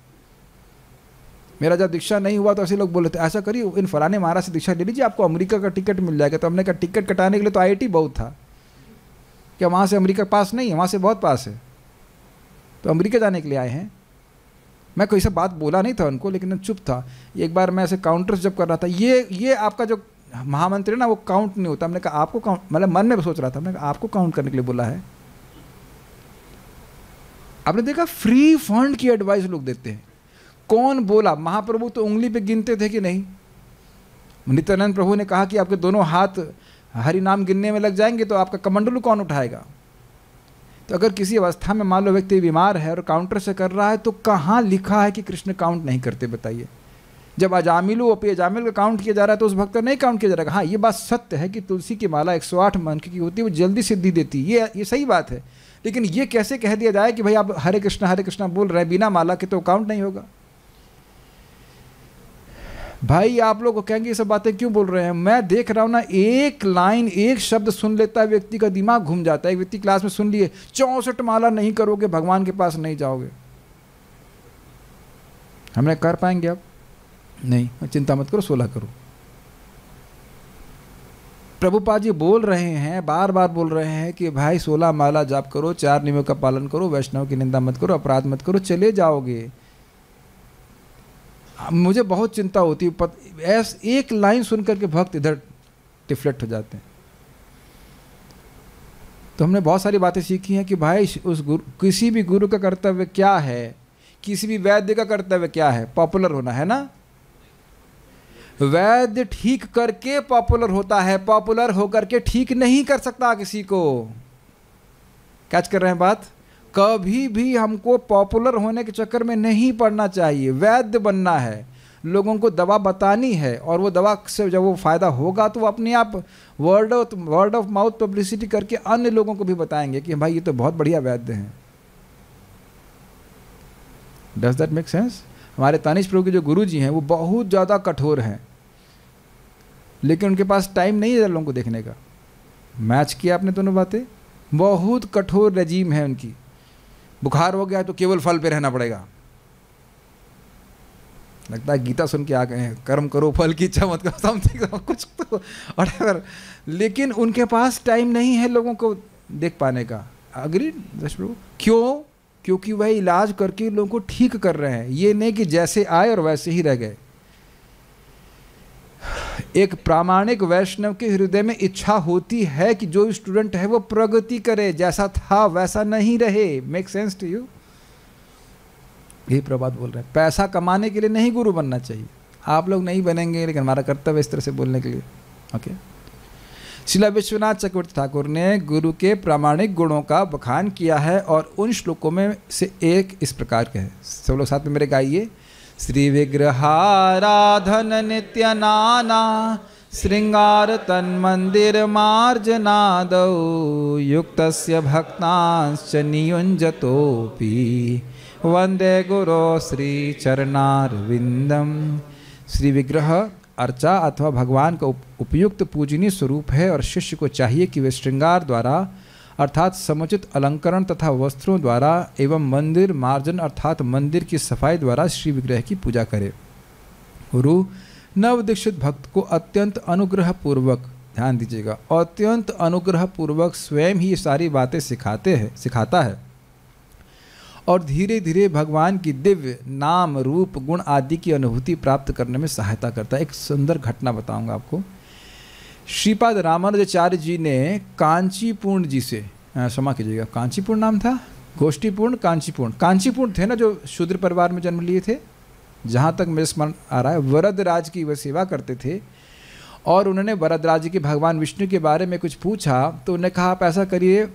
मेरा जब दीक्षा नहीं हुआ तो ऐसे लोग बोले थे ऐसा करिए इन फलाने महाराज से दीक्षा ले लीजिए आपको अमेरिका का टिकट मिल जाएगा तो हमने कहा टिकट कटाने के लिए तो आईआईटी बहुत था क्या वहाँ से अमेरिका पास नहीं है वहाँ से बहुत पास है तो अमेरिका जाने के लिए आए हैं मैं कोई सा बात बोला नहीं था उनको लेकिन चुप था एक बार मैं ऐसे काउंटर्स जब कर रहा था ये ये आपका जो महामंत्री ना वो काउंट नहीं होता हमने कहा आपको काउंट मतलब मन में सोच रहा था हमने कहा आपको काउंट करने के लिए बोला है आपने देखा फ्री फंड की एडवाइस लोग देते हैं कौन बोला महाप्रभु तो उंगली पे गिनते थे कि नहीं नित्यानंद प्रभु ने कहा कि आपके दोनों हाथ हरि नाम गिनने में लग जाएंगे तो आपका कमंडलू कौन उठाएगा तो अगर किसी अवस्था में मान लो व्यक्ति बीमार है और काउंटर से कर रहा है तो कहाँ लिखा है कि कृष्ण काउंट नहीं करते बताइए जब अजामिलू अपी अजामिल का काउंट किया जा रहा है तो उस भक्त का नहीं काउंट किया जा रहा है हाँ ये बात सत्य है कि तुलसी की माला एक सौ आठ मंख की होती है वो जल्दी सिद्धि देती है ये ये सही बात है लेकिन ये कैसे कह दिया जाए कि भाई आप हरे कृष्णा हरे कृष्णा बोल रहे बिना माला के तो काउंट नहीं होगा भाई आप लोग कहेंगे ये सब बातें क्यों बोल रहे हैं मैं देख रहा हूँ ना एक लाइन एक शब्द सुन लेता है व्यक्ति का दिमाग घूम जाता है एक व्यक्ति क्लास में सुन लिए चौंसठ माला नहीं करोगे भगवान के पास नहीं जाओगे हमने कर पाएंगे अब नहीं चिंता मत करो सोलह करो प्रभुपा जी बोल रहे हैं बार बार बोल रहे हैं कि भाई सोलह माला जाप करो चार नियमों का पालन करो वैष्णव की निंदा मत करो अपराध मत करो चले जाओगे मुझे बहुत चिंता होती है एक लाइन सुनकर के भक्त इधर डिफ्लेक्ट हो जाते हैं तो हमने बहुत सारी बातें सीखी हैं कि भाई उस गुरु किसी भी गुरु का कर्तव्य क्या है किसी भी वैद्य का कर्तव्य क्या है पॉपुलर होना है ना वैद्य ठीक करके पॉपुलर होता है पॉपुलर होकर के ठीक नहीं कर सकता किसी को कैच कर रहे हैं बात कभी भी हमको पॉपुलर होने के चक्कर में नहीं पड़ना चाहिए वैद्य बनना है लोगों को दवा बतानी है और वो दवा से जब वो फ़ायदा होगा तो वो अपने आप word of word of mouth publicity करके अन्य लोगों को भी बताएंगे कि भाई ये तो बहुत बढ़िया वैद्य हैं डज दैट मेक सेंस हमारे तानिश प्रभु के जो गुरु जी हैं वो बहुत ज़्यादा कठोर हैं लेकिन उनके पास टाइम नहीं है लोगों को देखने का मैच किया आपने दोनों बातें बहुत कठोर रजीम है उनकी बुखार हो गया तो केवल फल पे रहना पड़ेगा लगता है गीता सुन के आ गए हैं कर्म करो फल की इच्छा मत करो समथिंग कुछ तो और लेकिन उनके पास टाइम नहीं है लोगों को देख पाने का अग्री दश प्रभु क्यों क्योंकि वह इलाज करके लोगों को ठीक कर रहे हैं ये नहीं कि जैसे आए और वैसे ही रह गए एक प्रामाणिक वैष्णव के हृदय में इच्छा होती है कि जो स्टूडेंट है वो प्रगति करे जैसा था वैसा नहीं रहे मेक सेंस टू यू यही प्रभात बोल रहे हैं पैसा कमाने के लिए नहीं गुरु बनना चाहिए आप लोग नहीं बनेंगे लेकिन हमारा कर्तव्य इस तरह से बोलने के लिए ओके okay? शिला विश्वनाथ चक्रवर्ती ठाकुर ने गुरु के प्रामाणिक गुणों का बखान किया है और उन श्लोकों में से एक इस प्रकार के है सब लोग साथ में मेरे गाइए श्री विग्रहाराधन नित्य नाना श्रृंगार तन मंदिर मार्जनाद युक्त भक्तांश नियुंजतोपी वंदे गुरो श्री चरणार विंदम श्री विग्रह अर्चा अथवा भगवान का उपयुक्त पूजनीय स्वरूप है और शिष्य को चाहिए कि वे श्रृंगार द्वारा अर्थात समुचित अलंकरण तथा वस्त्रों द्वारा एवं मंदिर मार्जन अर्थात मंदिर की सफाई द्वारा श्री विग्रह की पूजा करे गुरु नवदीक्षित भक्त को अत्यंत अनुग्रहपूर्वक ध्यान दीजिएगा अत्यंत अनुग्रहपूर्वक स्वयं ही सारी बातें सिखाते हैं सिखाता है और धीरे धीरे भगवान की दिव्य नाम रूप गुण आदि की अनुभूति प्राप्त करने में सहायता करता है एक सुंदर घटना बताऊंगा आपको श्रीपाद रामानुजाचार्य जी ने कांचीपूर्ण जी से क्षमा कीजिएगा कांचीपूर्ण नाम था गोष्ठीपूर्ण कांचीपूर्ण कांचीपूर्ण थे ना जो शूद्र परिवार में जन्म लिए थे जहाँ तक मेरे स्मरण आ रहा है वरद राज की वह सेवा करते थे और उन्होंने वरदराज जी के भगवान विष्णु के बारे में कुछ पूछा तो उन्होंने कहा आप ऐसा करिए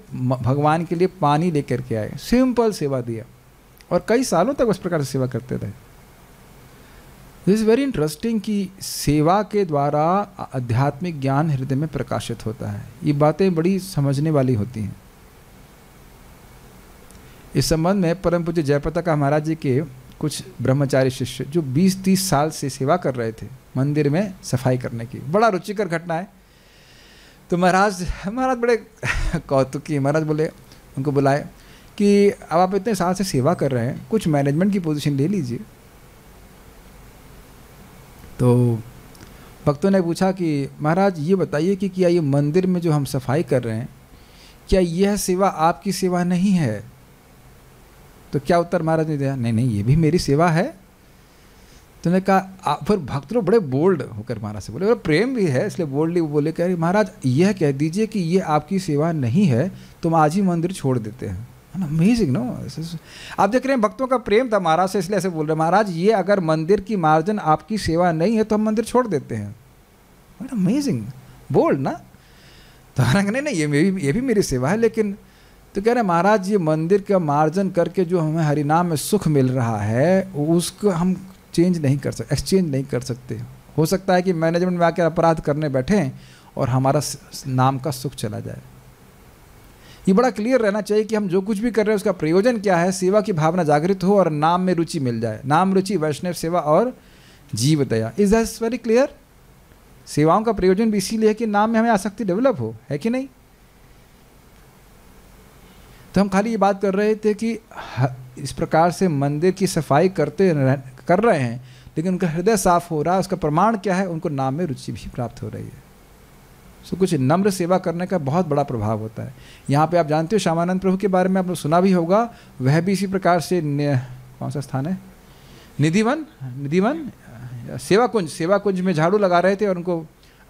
भगवान के लिए पानी लेकर के आए सिंपल सेवा दिया और कई सालों तक उस प्रकार से सेवा करते रहे दिस इज़ वेरी इंटरेस्टिंग कि सेवा के द्वारा आध्यात्मिक ज्ञान हृदय में प्रकाशित होता है ये बातें बड़ी समझने वाली होती हैं इस संबंध में परम पूज्य जयप्रता का महाराज जी के कुछ ब्रह्मचारी शिष्य जो 20-30 साल से सेवा कर रहे थे मंदिर में सफाई करने की बड़ा रुचिकर घटना है तो महाराज महाराज बड़े कौतुकी महाराज बोले उनको बुलाए कि अब आप इतने साल से सेवा कर रहे हैं कुछ मैनेजमेंट की पोजीशन ले लीजिए तो भक्तों ने पूछा कि महाराज ये बताइए कि क्या ये मंदिर में जो हम सफाई कर रहे हैं क्या यह सेवा आपकी सेवा नहीं है तो क्या उत्तर महाराज ने दिया नहीं नहीं ये भी मेरी सेवा है तो उन्होंने कहा फिर भक्त लोग बड़े बोल्ड होकर महाराज से बोले बोले प्रेम भी है इसलिए बोल्डली बोले कह रही महाराज यह कह दीजिए कि ये आपकी सेवा नहीं है तुम आज ही मंदिर छोड़ देते हैं अमेजिंग नो आप देख रहे हैं भक्तों का प्रेम था महाराज से इसलिए ऐसे बोल रहे महाराज ये अगर मंदिर की मार्जन आपकी सेवा नहीं है तो हम मंदिर छोड़ देते हैं अमेजिंग बोल्ड ना तो नहीं नहीं ये भी ये भी मेरी सेवा है लेकिन तो कह रहे महाराज ये मंदिर का मार्जन करके जो हमें हरिनाम में सुख मिल रहा है उसको हम चेंज नहीं कर सकते एक्सचेंज नहीं कर सकते हो सकता है कि मैनेजमेंट में आकर अपराध करने बैठें और हमारा नाम का सुख चला जाए ये बड़ा क्लियर रहना चाहिए कि हम जो कुछ भी कर रहे हैं उसका प्रयोजन क्या है सेवा की भावना जागृत हो और नाम में रुचि मिल जाए नाम रुचि वैष्णव सेवा और जीव दया इज दैट वेरी क्लियर सेवाओं का प्रयोजन भी इसीलिए है कि नाम में हमें आसक्ति डेवलप हो है कि नहीं तो हम खाली ये बात कर रहे थे कि इस प्रकार से मंदिर की सफाई करते कर रहे हैं लेकिन उनका हृदय साफ हो रहा है उसका प्रमाण क्या है उनको नाम में रुचि भी प्राप्त हो रही है सो कुछ नम्र सेवा करने का बहुत बड़ा प्रभाव होता है यहाँ पे आप जानते हो श्यामानंद प्रभु के बारे में आपने सुना भी होगा वह भी इसी प्रकार से कौन सा स्थान है निधिवन निधिवन सेवा कुंज सेवा कुंज में झाड़ू लगा रहे थे और उनको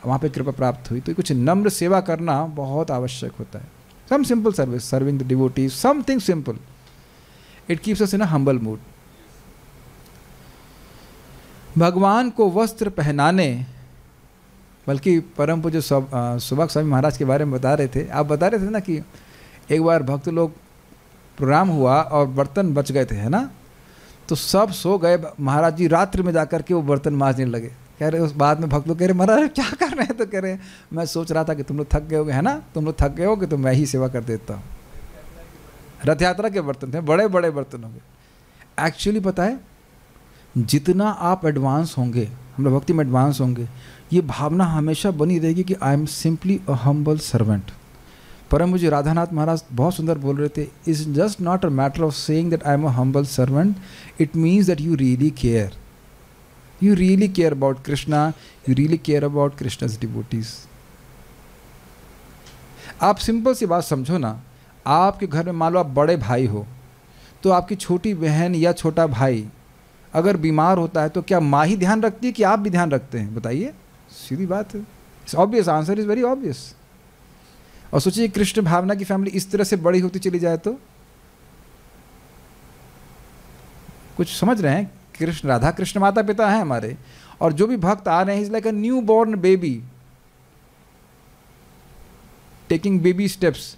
वहाँ पे कृपा प्राप्त हुई तो कुछ नम्र सेवा करना बहुत आवश्यक होता है Some simple service, serving the devotees, something simple. It keeps us in a humble mood. भगवान को वस्त्र पहनाने बल्कि परम पूज्य सुबक स्वामी महाराज के बारे में बता रहे थे आप बता रहे थे ना कि एक बार भक्त लोग प्रोग्राम हुआ और बर्तन बच गए थे है ना तो सब सो गए महाराज जी रात्र में जाकर के वो बर्तन माजने लगे कह रहे उस बाद में भक्त लोग कह रहे महाराज क्या कर रहे हैं तो कह रहे हैं मैं सोच रहा था कि तुम लोग थक गए होगे है ना तुम लोग थक गए होगे तो मैं ही सेवा कर देता हूँ रथ यात्रा के बर्तन थे बड़े बड़े बर्तन होंगे एक्चुअली पता है जितना आप एडवांस होंगे हम लोग भक्ति में एडवांस होंगे ये भावना हमेशा बनी रहेगी कि I am simply a humble servant परम मुझे राधानाथ महाराज बहुत सुंदर बोल रहे थे is just not a matter of saying that I am a humble servant it means that you really care you really care about krishna you really care about krishna's devotees आप simple सी बात समझो ना आपके घर में मान लो आप बड़े भाई हो तो आपकी छोटी बहन या छोटा भाई अगर बीमार होता है तो क्या माँ ही ध्यान रखती है कि आप भी ध्यान रखते हैं बताइए सीधी बात है it's obvious answer is very obvious और सोचिए कृष्ण भावना की फैमिली इस तरह से बड़ी होती चली जाए तो कुछ समझ रहे हैं कृष्ण राधा कृष्ण माता पिता हैं हमारे और जो भी भक्त आ रहे हैं is like a newborn baby taking baby steps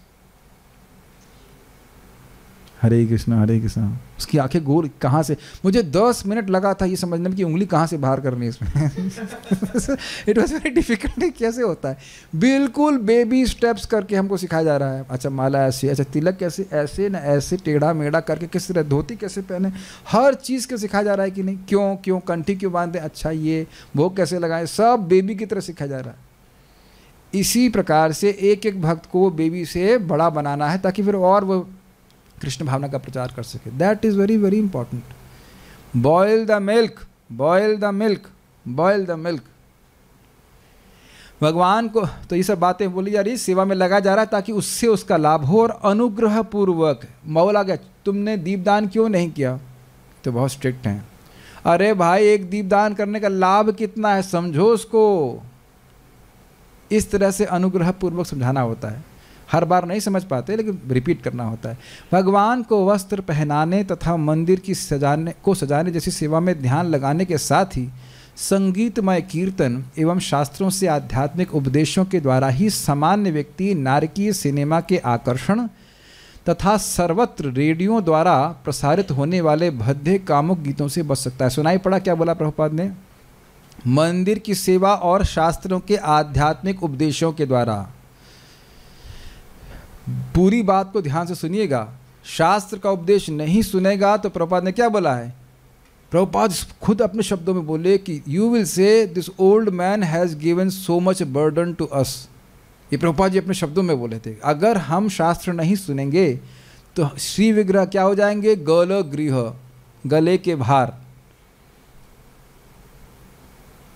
Hare Krishna Hare Krishna उसकी आंखें गोल कहाँ से मुझे दस मिनट लगा था ये समझने में कि उंगली कहाँ से बाहर करनी है इसमें इट वॉज वेरी डिफिकल्ट कैसे होता है बिल्कुल बेबी स्टेप्स करके हमको सिखाया जा रहा है अच्छा माला ऐसे अच्छा तिलक कैसे ऐसे ना ऐसे टेढ़ा मेढ़ा करके किस तरह धोती कैसे पहने हर चीज़ के सिखाया जा रहा है कि नहीं क्यों क्यों कंठी क्यों बांधे अच्छा ये भोग कैसे लगाएं सब बेबी की तरह सिखाया जा रहा है इसी प्रकार से एक एक भक्त को बेबी से बड़ा बनाना है ताकि फिर और वो कृष्ण भावना का प्रचार कर सके that is very very important boil the milk boil the milk boil the milk भगवान को तो ये सब बातें बोली जा रही सेवा में लगा जा रहा है ताकि उससे उसका लाभ हो और अनुग्रह पूर्वक मौला गया तुमने दीपदान क्यों नहीं किया तो बहुत स्ट्रिक्ट हैं अरे भाई एक दीपदान करने का लाभ कितना है समझो उसको इस तरह से अनुग्रह पूर्वक समझाना होता है हर बार नहीं समझ पाते लेकिन रिपीट करना होता है भगवान को वस्त्र पहनाने तथा मंदिर की सजाने को सजाने जैसी सेवा में ध्यान लगाने के साथ ही संगीतमय कीर्तन एवं शास्त्रों से आध्यात्मिक उपदेशों के द्वारा ही सामान्य व्यक्ति नारकीय सिनेमा के आकर्षण तथा सर्वत्र रेडियो द्वारा प्रसारित होने वाले भद्दे कामुक गीतों से बच सकता है सुनाई पड़ा क्या बोला प्रभुपाद ने मंदिर की सेवा और शास्त्रों के आध्यात्मिक उपदेशों के द्वारा पूरी बात को ध्यान से सुनिएगा शास्त्र का उपदेश नहीं सुनेगा तो प्रभुपाद ने क्या बोला है प्रभुपाद खुद अपने शब्दों में बोले कि you will say this old man has given so much burden to us ये प्रभुपाद जी अपने शब्दों में बोले थे अगर हम शास्त्र नहीं सुनेंगे तो श्री विग्रह क्या हो जाएंगे गल गृह गले के भार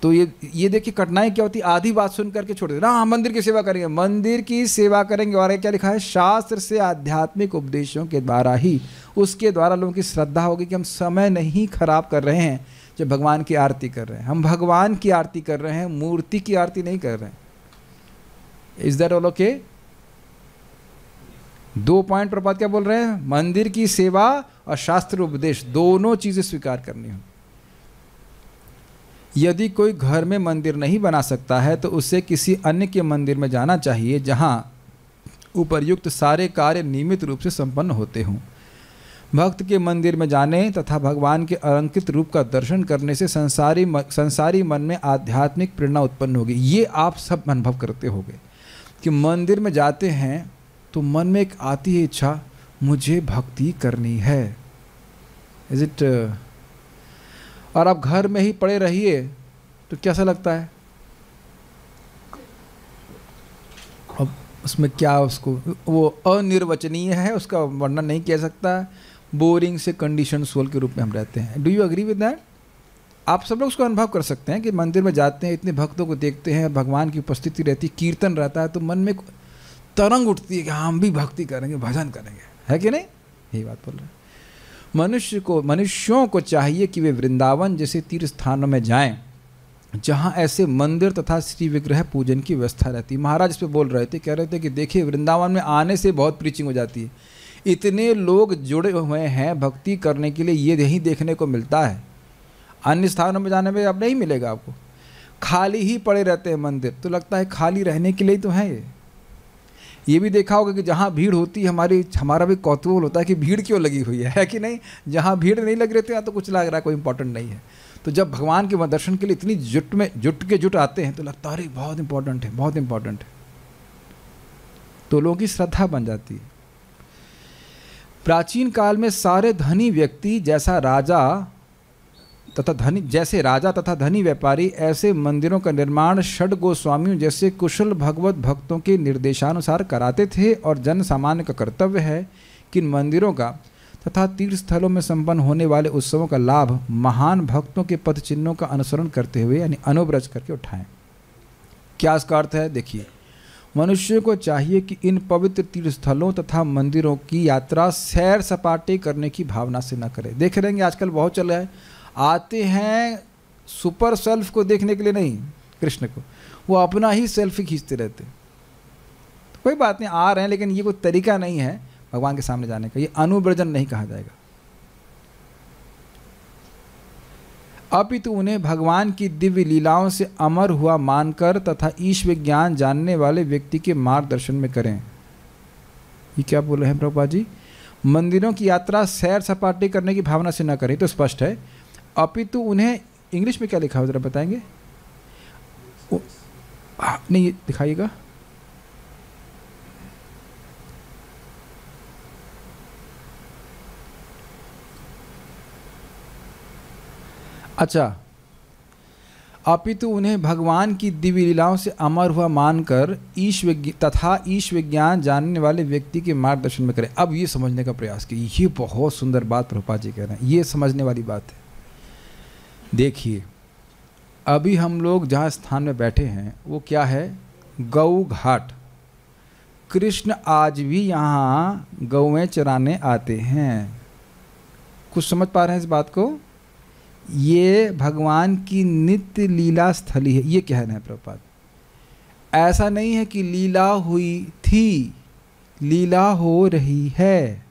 तो ये ये देखिए कठिनाई क्या होती है आधी बात सुन करके छोड़ देते हाँ मंदिर की सेवा करेंगे मंदिर की सेवा करेंगे और क्या लिखा है शास्त्र से आध्यात्मिक उपदेशों के द्वारा ही उसके द्वारा लोगों की श्रद्धा होगी कि हम समय नहीं खराब कर रहे हैं जब भगवान की आरती कर रहे हैं हम भगवान की आरती कर रहे हैं मूर्ति की आरती नहीं कर रहे हैं इज दैट ऑल ओके दो पॉइंट प्रपात क्या बोल रहे हैं मंदिर की सेवा और शास्त्र उपदेश दोनों चीज़ें स्वीकार करनी होगी यदि कोई घर में मंदिर नहीं बना सकता है तो उसे किसी अन्य के मंदिर में जाना चाहिए जहाँ उपर्युक्त सारे कार्य नियमित रूप से संपन्न होते हों भक्त के मंदिर में जाने तथा भगवान के अलंकित रूप का दर्शन करने से संसारी संसारी मन में आध्यात्मिक प्रेरणा उत्पन्न होगी ये आप सब अनुभव करते होंगे कि मंदिर में जाते हैं तो मन में एक आती है इच्छा मुझे भक्ति करनी है इज़ इट और आप घर में ही पड़े रहिए तो कैसा लगता है अब उसमें क्या उसको वो अनिर्वचनीय है उसका वर्णन नहीं किया सकता बोरिंग से कंडीशन सोल के रूप में हम रहते हैं do you agree with that आप सब लोग उसको अनुभव कर सकते हैं कि मंदिर में जाते हैं इतने भक्तों को देखते हैं भगवान की उपस्थिति रहती कीर्तन रहता है तो मन में तरंग उठती है कि हम भी भक्ति करेंगे भजन करेंगे है कि नहीं यही बात बोल रहे हैं मनुष्य को मनुष्यों को चाहिए कि वे वृंदावन जैसे तीर्थ स्थानों में जाएं जहाँ ऐसे मंदिर तथा श्री विग्रह पूजन की व्यवस्था रहती महाराज इस पर बोल रहे थे कह रहे थे कि देखिए वृंदावन में आने से बहुत प्रीचिंग हो जाती है इतने लोग जुड़े हुए हैं भक्ति करने के लिए ये यही देखने को मिलता है अन्य स्थानों में जाने में अब नहीं मिलेगा आपको खाली ही पड़े रहते हैं मंदिर तो लगता है खाली रहने के लिए तो है ये ये भी देखा होगा कि जहाँ भीड़ होती है हमारी हमारा भी कौतूहल होता है कि भीड़ क्यों लगी हुई है, है कि नहीं जहाँ भीड़ नहीं लग रही थी तो यहाँ तो कुछ लग रहा है कोई इंपॉर्टेंट नहीं है तो जब भगवान के दर्शन के लिए इतनी जुट में जुट के जुट आते हैं तो लगता है अरे बहुत इंपॉर्टेंट है बहुत इंपॉर्टेंट है तो लोगों की श्रद्धा बन जाती है प्राचीन काल में सारे धनी व्यक्ति जैसा राजा तथा धनी जैसे राजा तथा धनी व्यापारी ऐसे मंदिरों का निर्माण षड गोस्वामियों जैसे कुशल भगवत भक्तों के निर्देशानुसार कराते थे और जन सामान्य का कर्तव्य है कि इन मंदिरों का तथा तीर्थ स्थलों में संपन्न होने वाले उत्सवों का लाभ महान भक्तों के पथ चिन्हों का अनुसरण करते हुए यानी अनुब्रज करके उठाएं क्या इसका अर्थ है देखिए मनुष्य को चाहिए कि इन पवित्र तीर्थ स्थलों तथा मंदिरों की यात्रा सैर सपाटे करने की भावना से न करे देख रहेंगे आजकल बहुत चल रहा है आते हैं सुपर सेल्फ को देखने के लिए नहीं कृष्ण को वो अपना ही सेल्फी खींचते रहते तो कोई बात नहीं आ रहे हैं लेकिन ये कोई तरीका नहीं है भगवान के सामने जाने का ये अनुव्रजन नहीं कहा जाएगा अभी तो उन्हें भगवान की दिव्य लीलाओं से अमर हुआ मानकर तथा ईश्व ज्ञान जानने वाले व्यक्ति के मार्गदर्शन में करें ये क्या बोल रहे हैं प्रभुपा जी मंदिरों की यात्रा सैर सपाटी करने की भावना से न करें तो स्पष्ट है अपितु तो उन्हें इंग्लिश में क्या लिखा हो ज़रा बताएंगे ओ, आ, नहीं दिखाइएगा अच्छा अपितु तो उन्हें भगवान की दिव्य लीलाओं से अमर हुआ मानकर ईश्व तथा ईश्व ज्ञान जानने वाले व्यक्ति के मार्गदर्शन में करें अब ये समझने का प्रयास किया ये बहुत सुंदर बात प्रभुपा जी कह रहे हैं ये समझने वाली बात है देखिए अभी हम लोग जहाँ स्थान में बैठे हैं वो क्या है गऊ घाट कृष्ण आज भी यहाँ गऊँ चराने आते हैं कुछ समझ पा रहे हैं इस बात को ये भगवान की नित्य लीला स्थली है ये कह रहे हैं प्रपात ऐसा नहीं है कि लीला हुई थी लीला हो रही है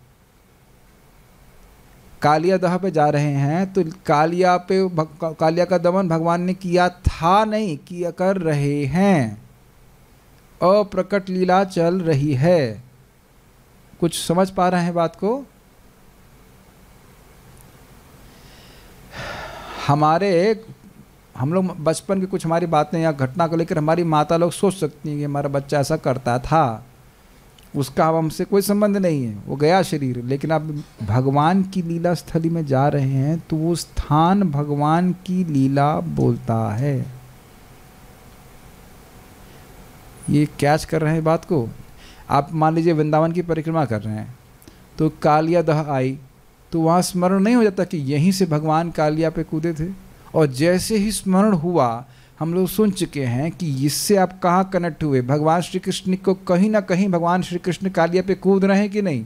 कालिया दहा पे जा रहे हैं तो कालिया पे कालिया का दमन भगवान ने किया था नहीं किया कर रहे हैं अप्रकट लीला चल रही है कुछ समझ पा रहे हैं बात को हमारे हम लोग बचपन की कुछ हमारी बातें या घटना को लेकर हमारी माता लोग सोच सकती हैं कि हमारा बच्चा ऐसा करता था उसका अब हमसे कोई संबंध नहीं है वो गया शरीर लेकिन आप भगवान की लीला स्थली में जा रहे हैं तो वो स्थान भगवान की लीला बोलता है ये कैच कर रहे हैं बात को आप मान लीजिए वृंदावन की परिक्रमा कर रहे हैं तो कालिया दह आई तो वहाँ स्मरण नहीं हो जाता कि यहीं से भगवान कालिया पे कूदे थे और जैसे ही स्मरण हुआ हम लोग सुन चुके हैं कि इससे आप कहाँ कनेक्ट हुए भगवान श्री कृष्ण को कहीं ना कहीं भगवान श्री कृष्ण कालिया पे कूद रहे हैं कि नहीं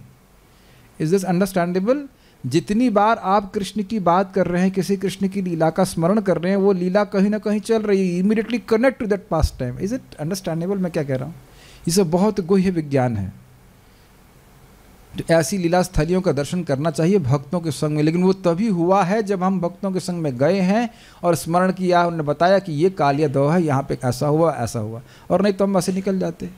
इज दिस अंडरस्टैंडेबल जितनी बार आप कृष्ण की बात कर रहे हैं किसी कृष्ण की लीला का स्मरण कर रहे हैं वो लीला कहीं ना कहीं चल रही है immediately connect to that pastime is it understandable मैं क्या कह रहा हूँ ये सब बहुत गुह्य विज्ञान है ऐसी लीला स्थलियों का दर्शन करना चाहिए भक्तों के संग में लेकिन वो तभी हुआ है जब हम भक्तों के संग में गए हैं और स्मरण किया उन्होंने बताया कि ये कालिया दो है यहाँ पे ऐसा हुआ ऐसा हुआ और नहीं तो हम ऐसे निकल जाते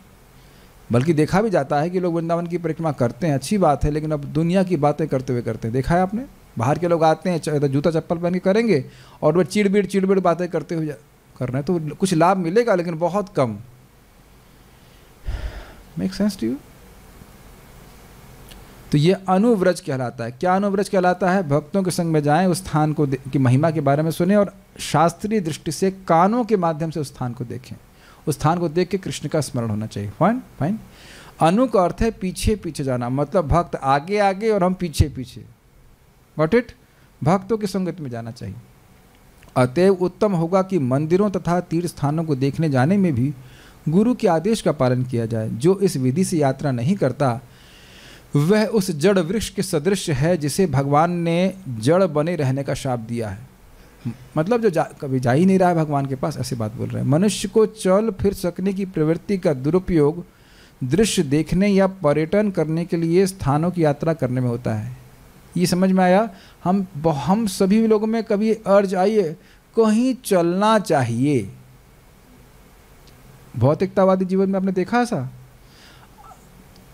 बल्कि देखा भी जाता है कि लोग वृंदावन की परिक्रमा करते हैं अच्छी बात है लेकिन अब दुनिया की बातें करते हुए करते हैं देखा है आपने बाहर के लोग आते हैं जूता चप्पल पहन के करेंगे और वह चिड़बिड़ चिड़बिड़ बातें करते हुए कर रहे हैं तो कुछ लाभ मिलेगा लेकिन बहुत कम मेक सेंस टू यू तो ये अनुव्रज कहलाता है क्या अनुव्रज कहलाता है भक्तों के संग में जाएं उस स्थान को की महिमा के बारे में सुने और शास्त्रीय दृष्टि से कानों के माध्यम से उस स्थान को देखें उस स्थान को देख के कृष्ण का स्मरण होना चाहिए फाइन फाइन अनु का अर्थ है पीछे पीछे जाना मतलब भक्त आगे आगे और हम पीछे पीछे वॉट इट भक्तों की संगत में जाना चाहिए अतएव उत्तम होगा कि मंदिरों तथा तीर्थ स्थानों को देखने जाने में भी गुरु के आदेश का पालन किया जाए जो इस विधि से यात्रा नहीं करता वह उस जड़ वृक्ष के सदृश है जिसे भगवान ने जड़ बने रहने का शाप दिया है मतलब जो जा, कभी जा ही नहीं रहा है भगवान के पास ऐसी बात बोल रहे हैं मनुष्य को चल फिर सकने की प्रवृत्ति का दुरुपयोग दृश्य देखने या पर्यटन करने के लिए स्थानों की यात्रा करने में होता है ये समझ में आया हम हम सभी लोगों में कभी अर्ज आइए कहीं चलना चाहिए भौतिकतावादी जीवन में आपने देखा ऐसा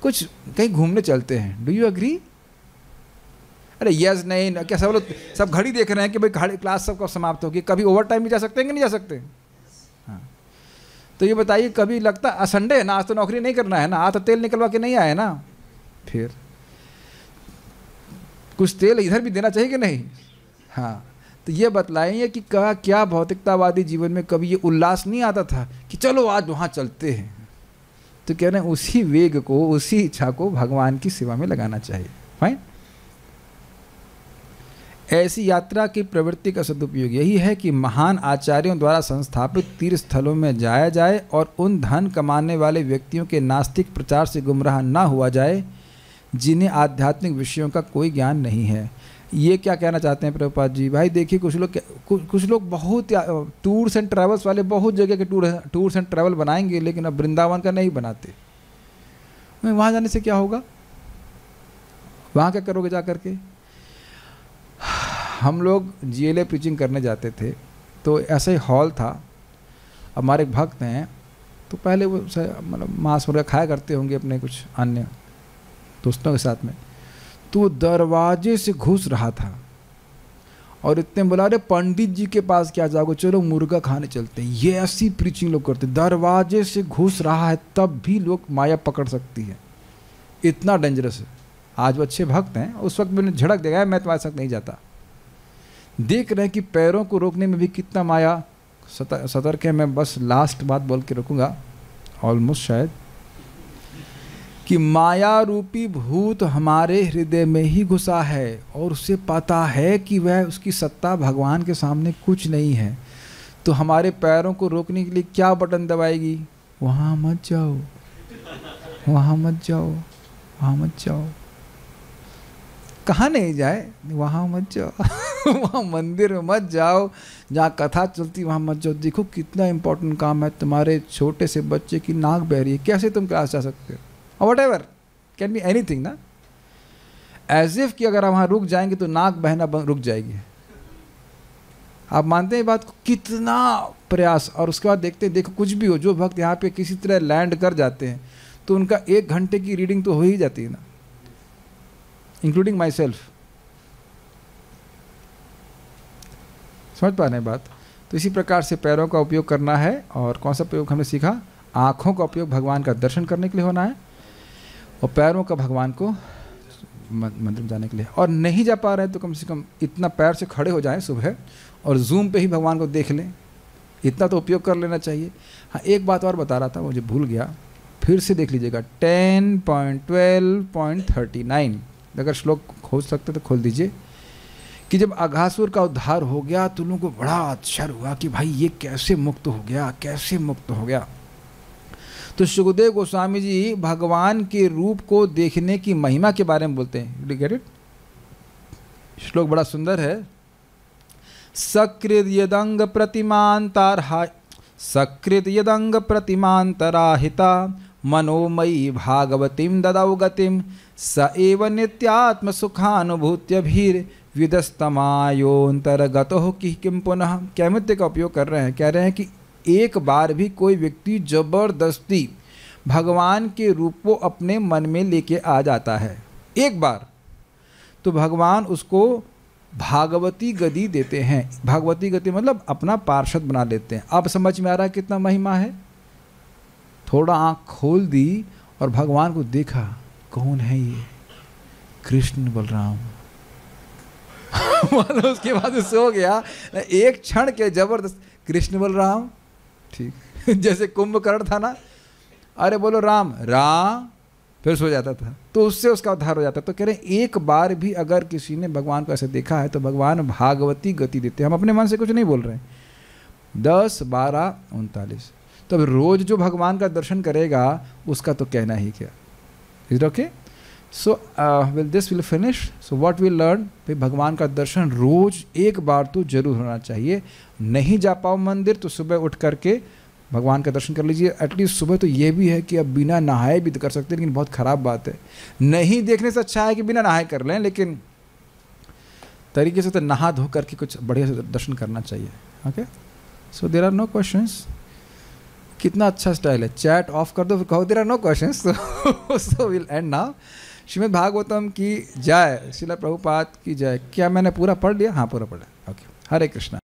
कुछ कहीं घूमने चलते हैं डू यू अग्री अरे यस नहीं ना क्या सब लोग सब घड़ी देख रहे हैं कि भाई क्लास सब कब समाप्त होगी कभी ओवर टाइम भी जा सकते हैं कि नहीं जा सकते हाँ तो ये बताइए कभी लगता संडे है ना आज तो नौकरी नहीं करना है ना आज तो तेल निकलवा के नहीं आए ना फिर कुछ तेल इधर भी देना चाहिए कि नहीं हाँ तो ये बतलाइए कि क्या क्या भौतिकतावादी जीवन में कभी ये उल्लास नहीं आता था कि चलो आज वहाँ चलते हैं तो कह रहे हैं उसी वेग को उसी इच्छा को भगवान की सेवा में लगाना चाहिए फाइन ऐसी यात्रा की प्रवृत्ति का सदुपयोग यही है कि महान आचार्यों द्वारा संस्थापित तीर्थ स्थलों में जाया जाए और उन धन कमाने वाले व्यक्तियों के नास्तिक प्रचार से गुमराह ना हुआ जाए जिन्हें आध्यात्मिक विषयों का कोई ज्ञान नहीं है ये क्या कहना चाहते हैं प्रभुपाद जी भाई देखिए कुछ लोग कुछ, कुछ लोग बहुत टूर्स एंड ट्रैवल्स वाले बहुत जगह के टूर टूर्स एंड ट्रैवल बनाएंगे लेकिन अब वृंदावन का नहीं बनाते वहाँ जाने से क्या होगा वहाँ क्या करोगे जा करके हम लोग जी एल करने जाते थे तो ऐसा ही हॉल था हमारे एक भक्त हैं तो पहले वो मतलब मांस वगैरह खाया करते होंगे अपने कुछ अन्य दोस्तों के साथ में तो दरवाजे से घुस रहा था और इतने बोला रहे पंडित जी के पास क्या जाओगे चलो मुर्गा खाने चलते हैं ये ऐसी प्रीचिंग लोग करते दरवाजे से घुस रहा है तब भी लोग माया पकड़ सकती है इतना डेंजरस है आज वो अच्छे भक्त हैं उस वक्त मैंने झड़क दिया मैं तुम्हारे साथ नहीं जाता देख रहे हैं कि पैरों को रोकने में भी कितना माया सतर्क है मैं बस लास्ट बात बोल के रखूँगा ऑलमोस्ट शायद कि माया रूपी भूत हमारे हृदय में ही घुसा है और उसे पता है कि वह उसकी सत्ता भगवान के सामने कुछ नहीं है तो हमारे पैरों को रोकने के लिए क्या बटन दबाएगी वहाँ मत जाओ वहाँ मत जाओ वहाँ मत जाओ कहाँ नहीं जाए वहाँ मत जाओ वहाँ मंदिर में मत जाओ जहाँ कथा चलती वहाँ मत जाओ देखो कितना इम्पोर्टेंट काम है तुम्हारे छोटे से बच्चे की नाक बह रही है कैसे तुम क्लास जा सकते हो whatever can be anything ना एज इफ कि अगर आप वहाँ रुक जाएंगे तो नाक बहना रुक जाएगी आप मानते हैं बात को कितना प्रयास और उसके बाद देखते हैं देखो कुछ भी हो जो भक्त यहाँ पे किसी तरह लैंड कर जाते हैं तो उनका एक घंटे की रीडिंग तो हो ही जाती है ना इंक्लूडिंग माई सेल्फ समझ पा रहे हैं बात तो इसी प्रकार से पैरों का उपयोग करना है और कौन सा प्रयोग हमने सीखा आँखों का उपयोग भगवान का दर्शन करने के लिए होना है और पैरों का भगवान को मंदिर में जाने के लिए और नहीं जा पा रहे तो कम से कम इतना पैर से खड़े हो जाएं सुबह और जूम पे ही भगवान को देख लें इतना तो उपयोग कर लेना चाहिए हाँ एक बात और बता रहा था मुझे भूल गया फिर से देख लीजिएगा ten point twelve point thirty nine अगर श्लोक खोज सकते तो खोल दीजिए कि जब अघासुर का उद्धार हो गया तो लोगों को बड़ा आश्चर्य हुआ कि भाई ये कैसे मुक्त हो गया कैसे मुक्त हो गया तो सुखदेव गोस्वामी जी भगवान के रूप को देखने की महिमा के बारे में बोलते हैं गेट इट श्लोक बड़ा सुंदर है सकृत यदंग प्रतिमांतरहा सकृत यदंग प्रतिमांतराहिता मनोमयी भागवतीम ददाउ गतिम स एव नित्यात्म सुखानुभूत्य भीर विदस्तमायोतरगत हो कि किम पुनः कैमित्य का उपयोग कर रहे हैं कह रहे हैं कि एक बार भी कोई व्यक्ति जबरदस्ती भगवान के रूप को अपने मन में लेके आ जाता है एक बार तो भगवान उसको भागवती गति देते हैं भागवती गति मतलब अपना पार्षद बना लेते हैं अब समझ में आ रहा है कितना महिमा है थोड़ा आँख खोल दी और भगवान को देखा कौन है ये कृष्ण बलराम मतलब उसके बाद सो गया एक क्षण के जबरदस्त कृष्ण बलराम ठीक जैसे कुंभकर्ण था ना अरे बोलो राम राम फिर सो जाता था तो उससे उसका उद्धार हो जाता तो कह रहे हैं एक बार भी अगर किसी ने भगवान को ऐसे देखा है तो भगवान भागवती गति देते हम अपने मन से कुछ नहीं बोल रहे हैं दस बारह उनतालीस तो अब रोज जो भगवान का दर्शन करेगा उसका तो कहना ही क्या is okay okay? So will this will finish so what will learn भाई भगवान का दर्शन रोज एक बार तो जरूर होना चाहिए नहीं जा पाओ मंदिर तो सुबह उठ करके भगवान का दर्शन कर लीजिए एटलीस्ट सुबह तो ये भी है कि अब बिना नहाए भी तो कर सकते हैं लेकिन बहुत ख़राब बात है नहीं देखने से अच्छा है कि बिना नहाए कर लें लेकिन तरीके से तो नहा धो करके कुछ बढ़िया से दर्शन करना चाहिए okay so there are no question कितना अच्छा स्टाइल है चैट ऑफ कर दो कहो there are no question so will and now Shrimad Bhagavatam की जय शिला प्रभुपात की जय क्या मैंने पूरा पढ़ लिया हाँ पूरा पढ़ा ओके हरे कृष्णा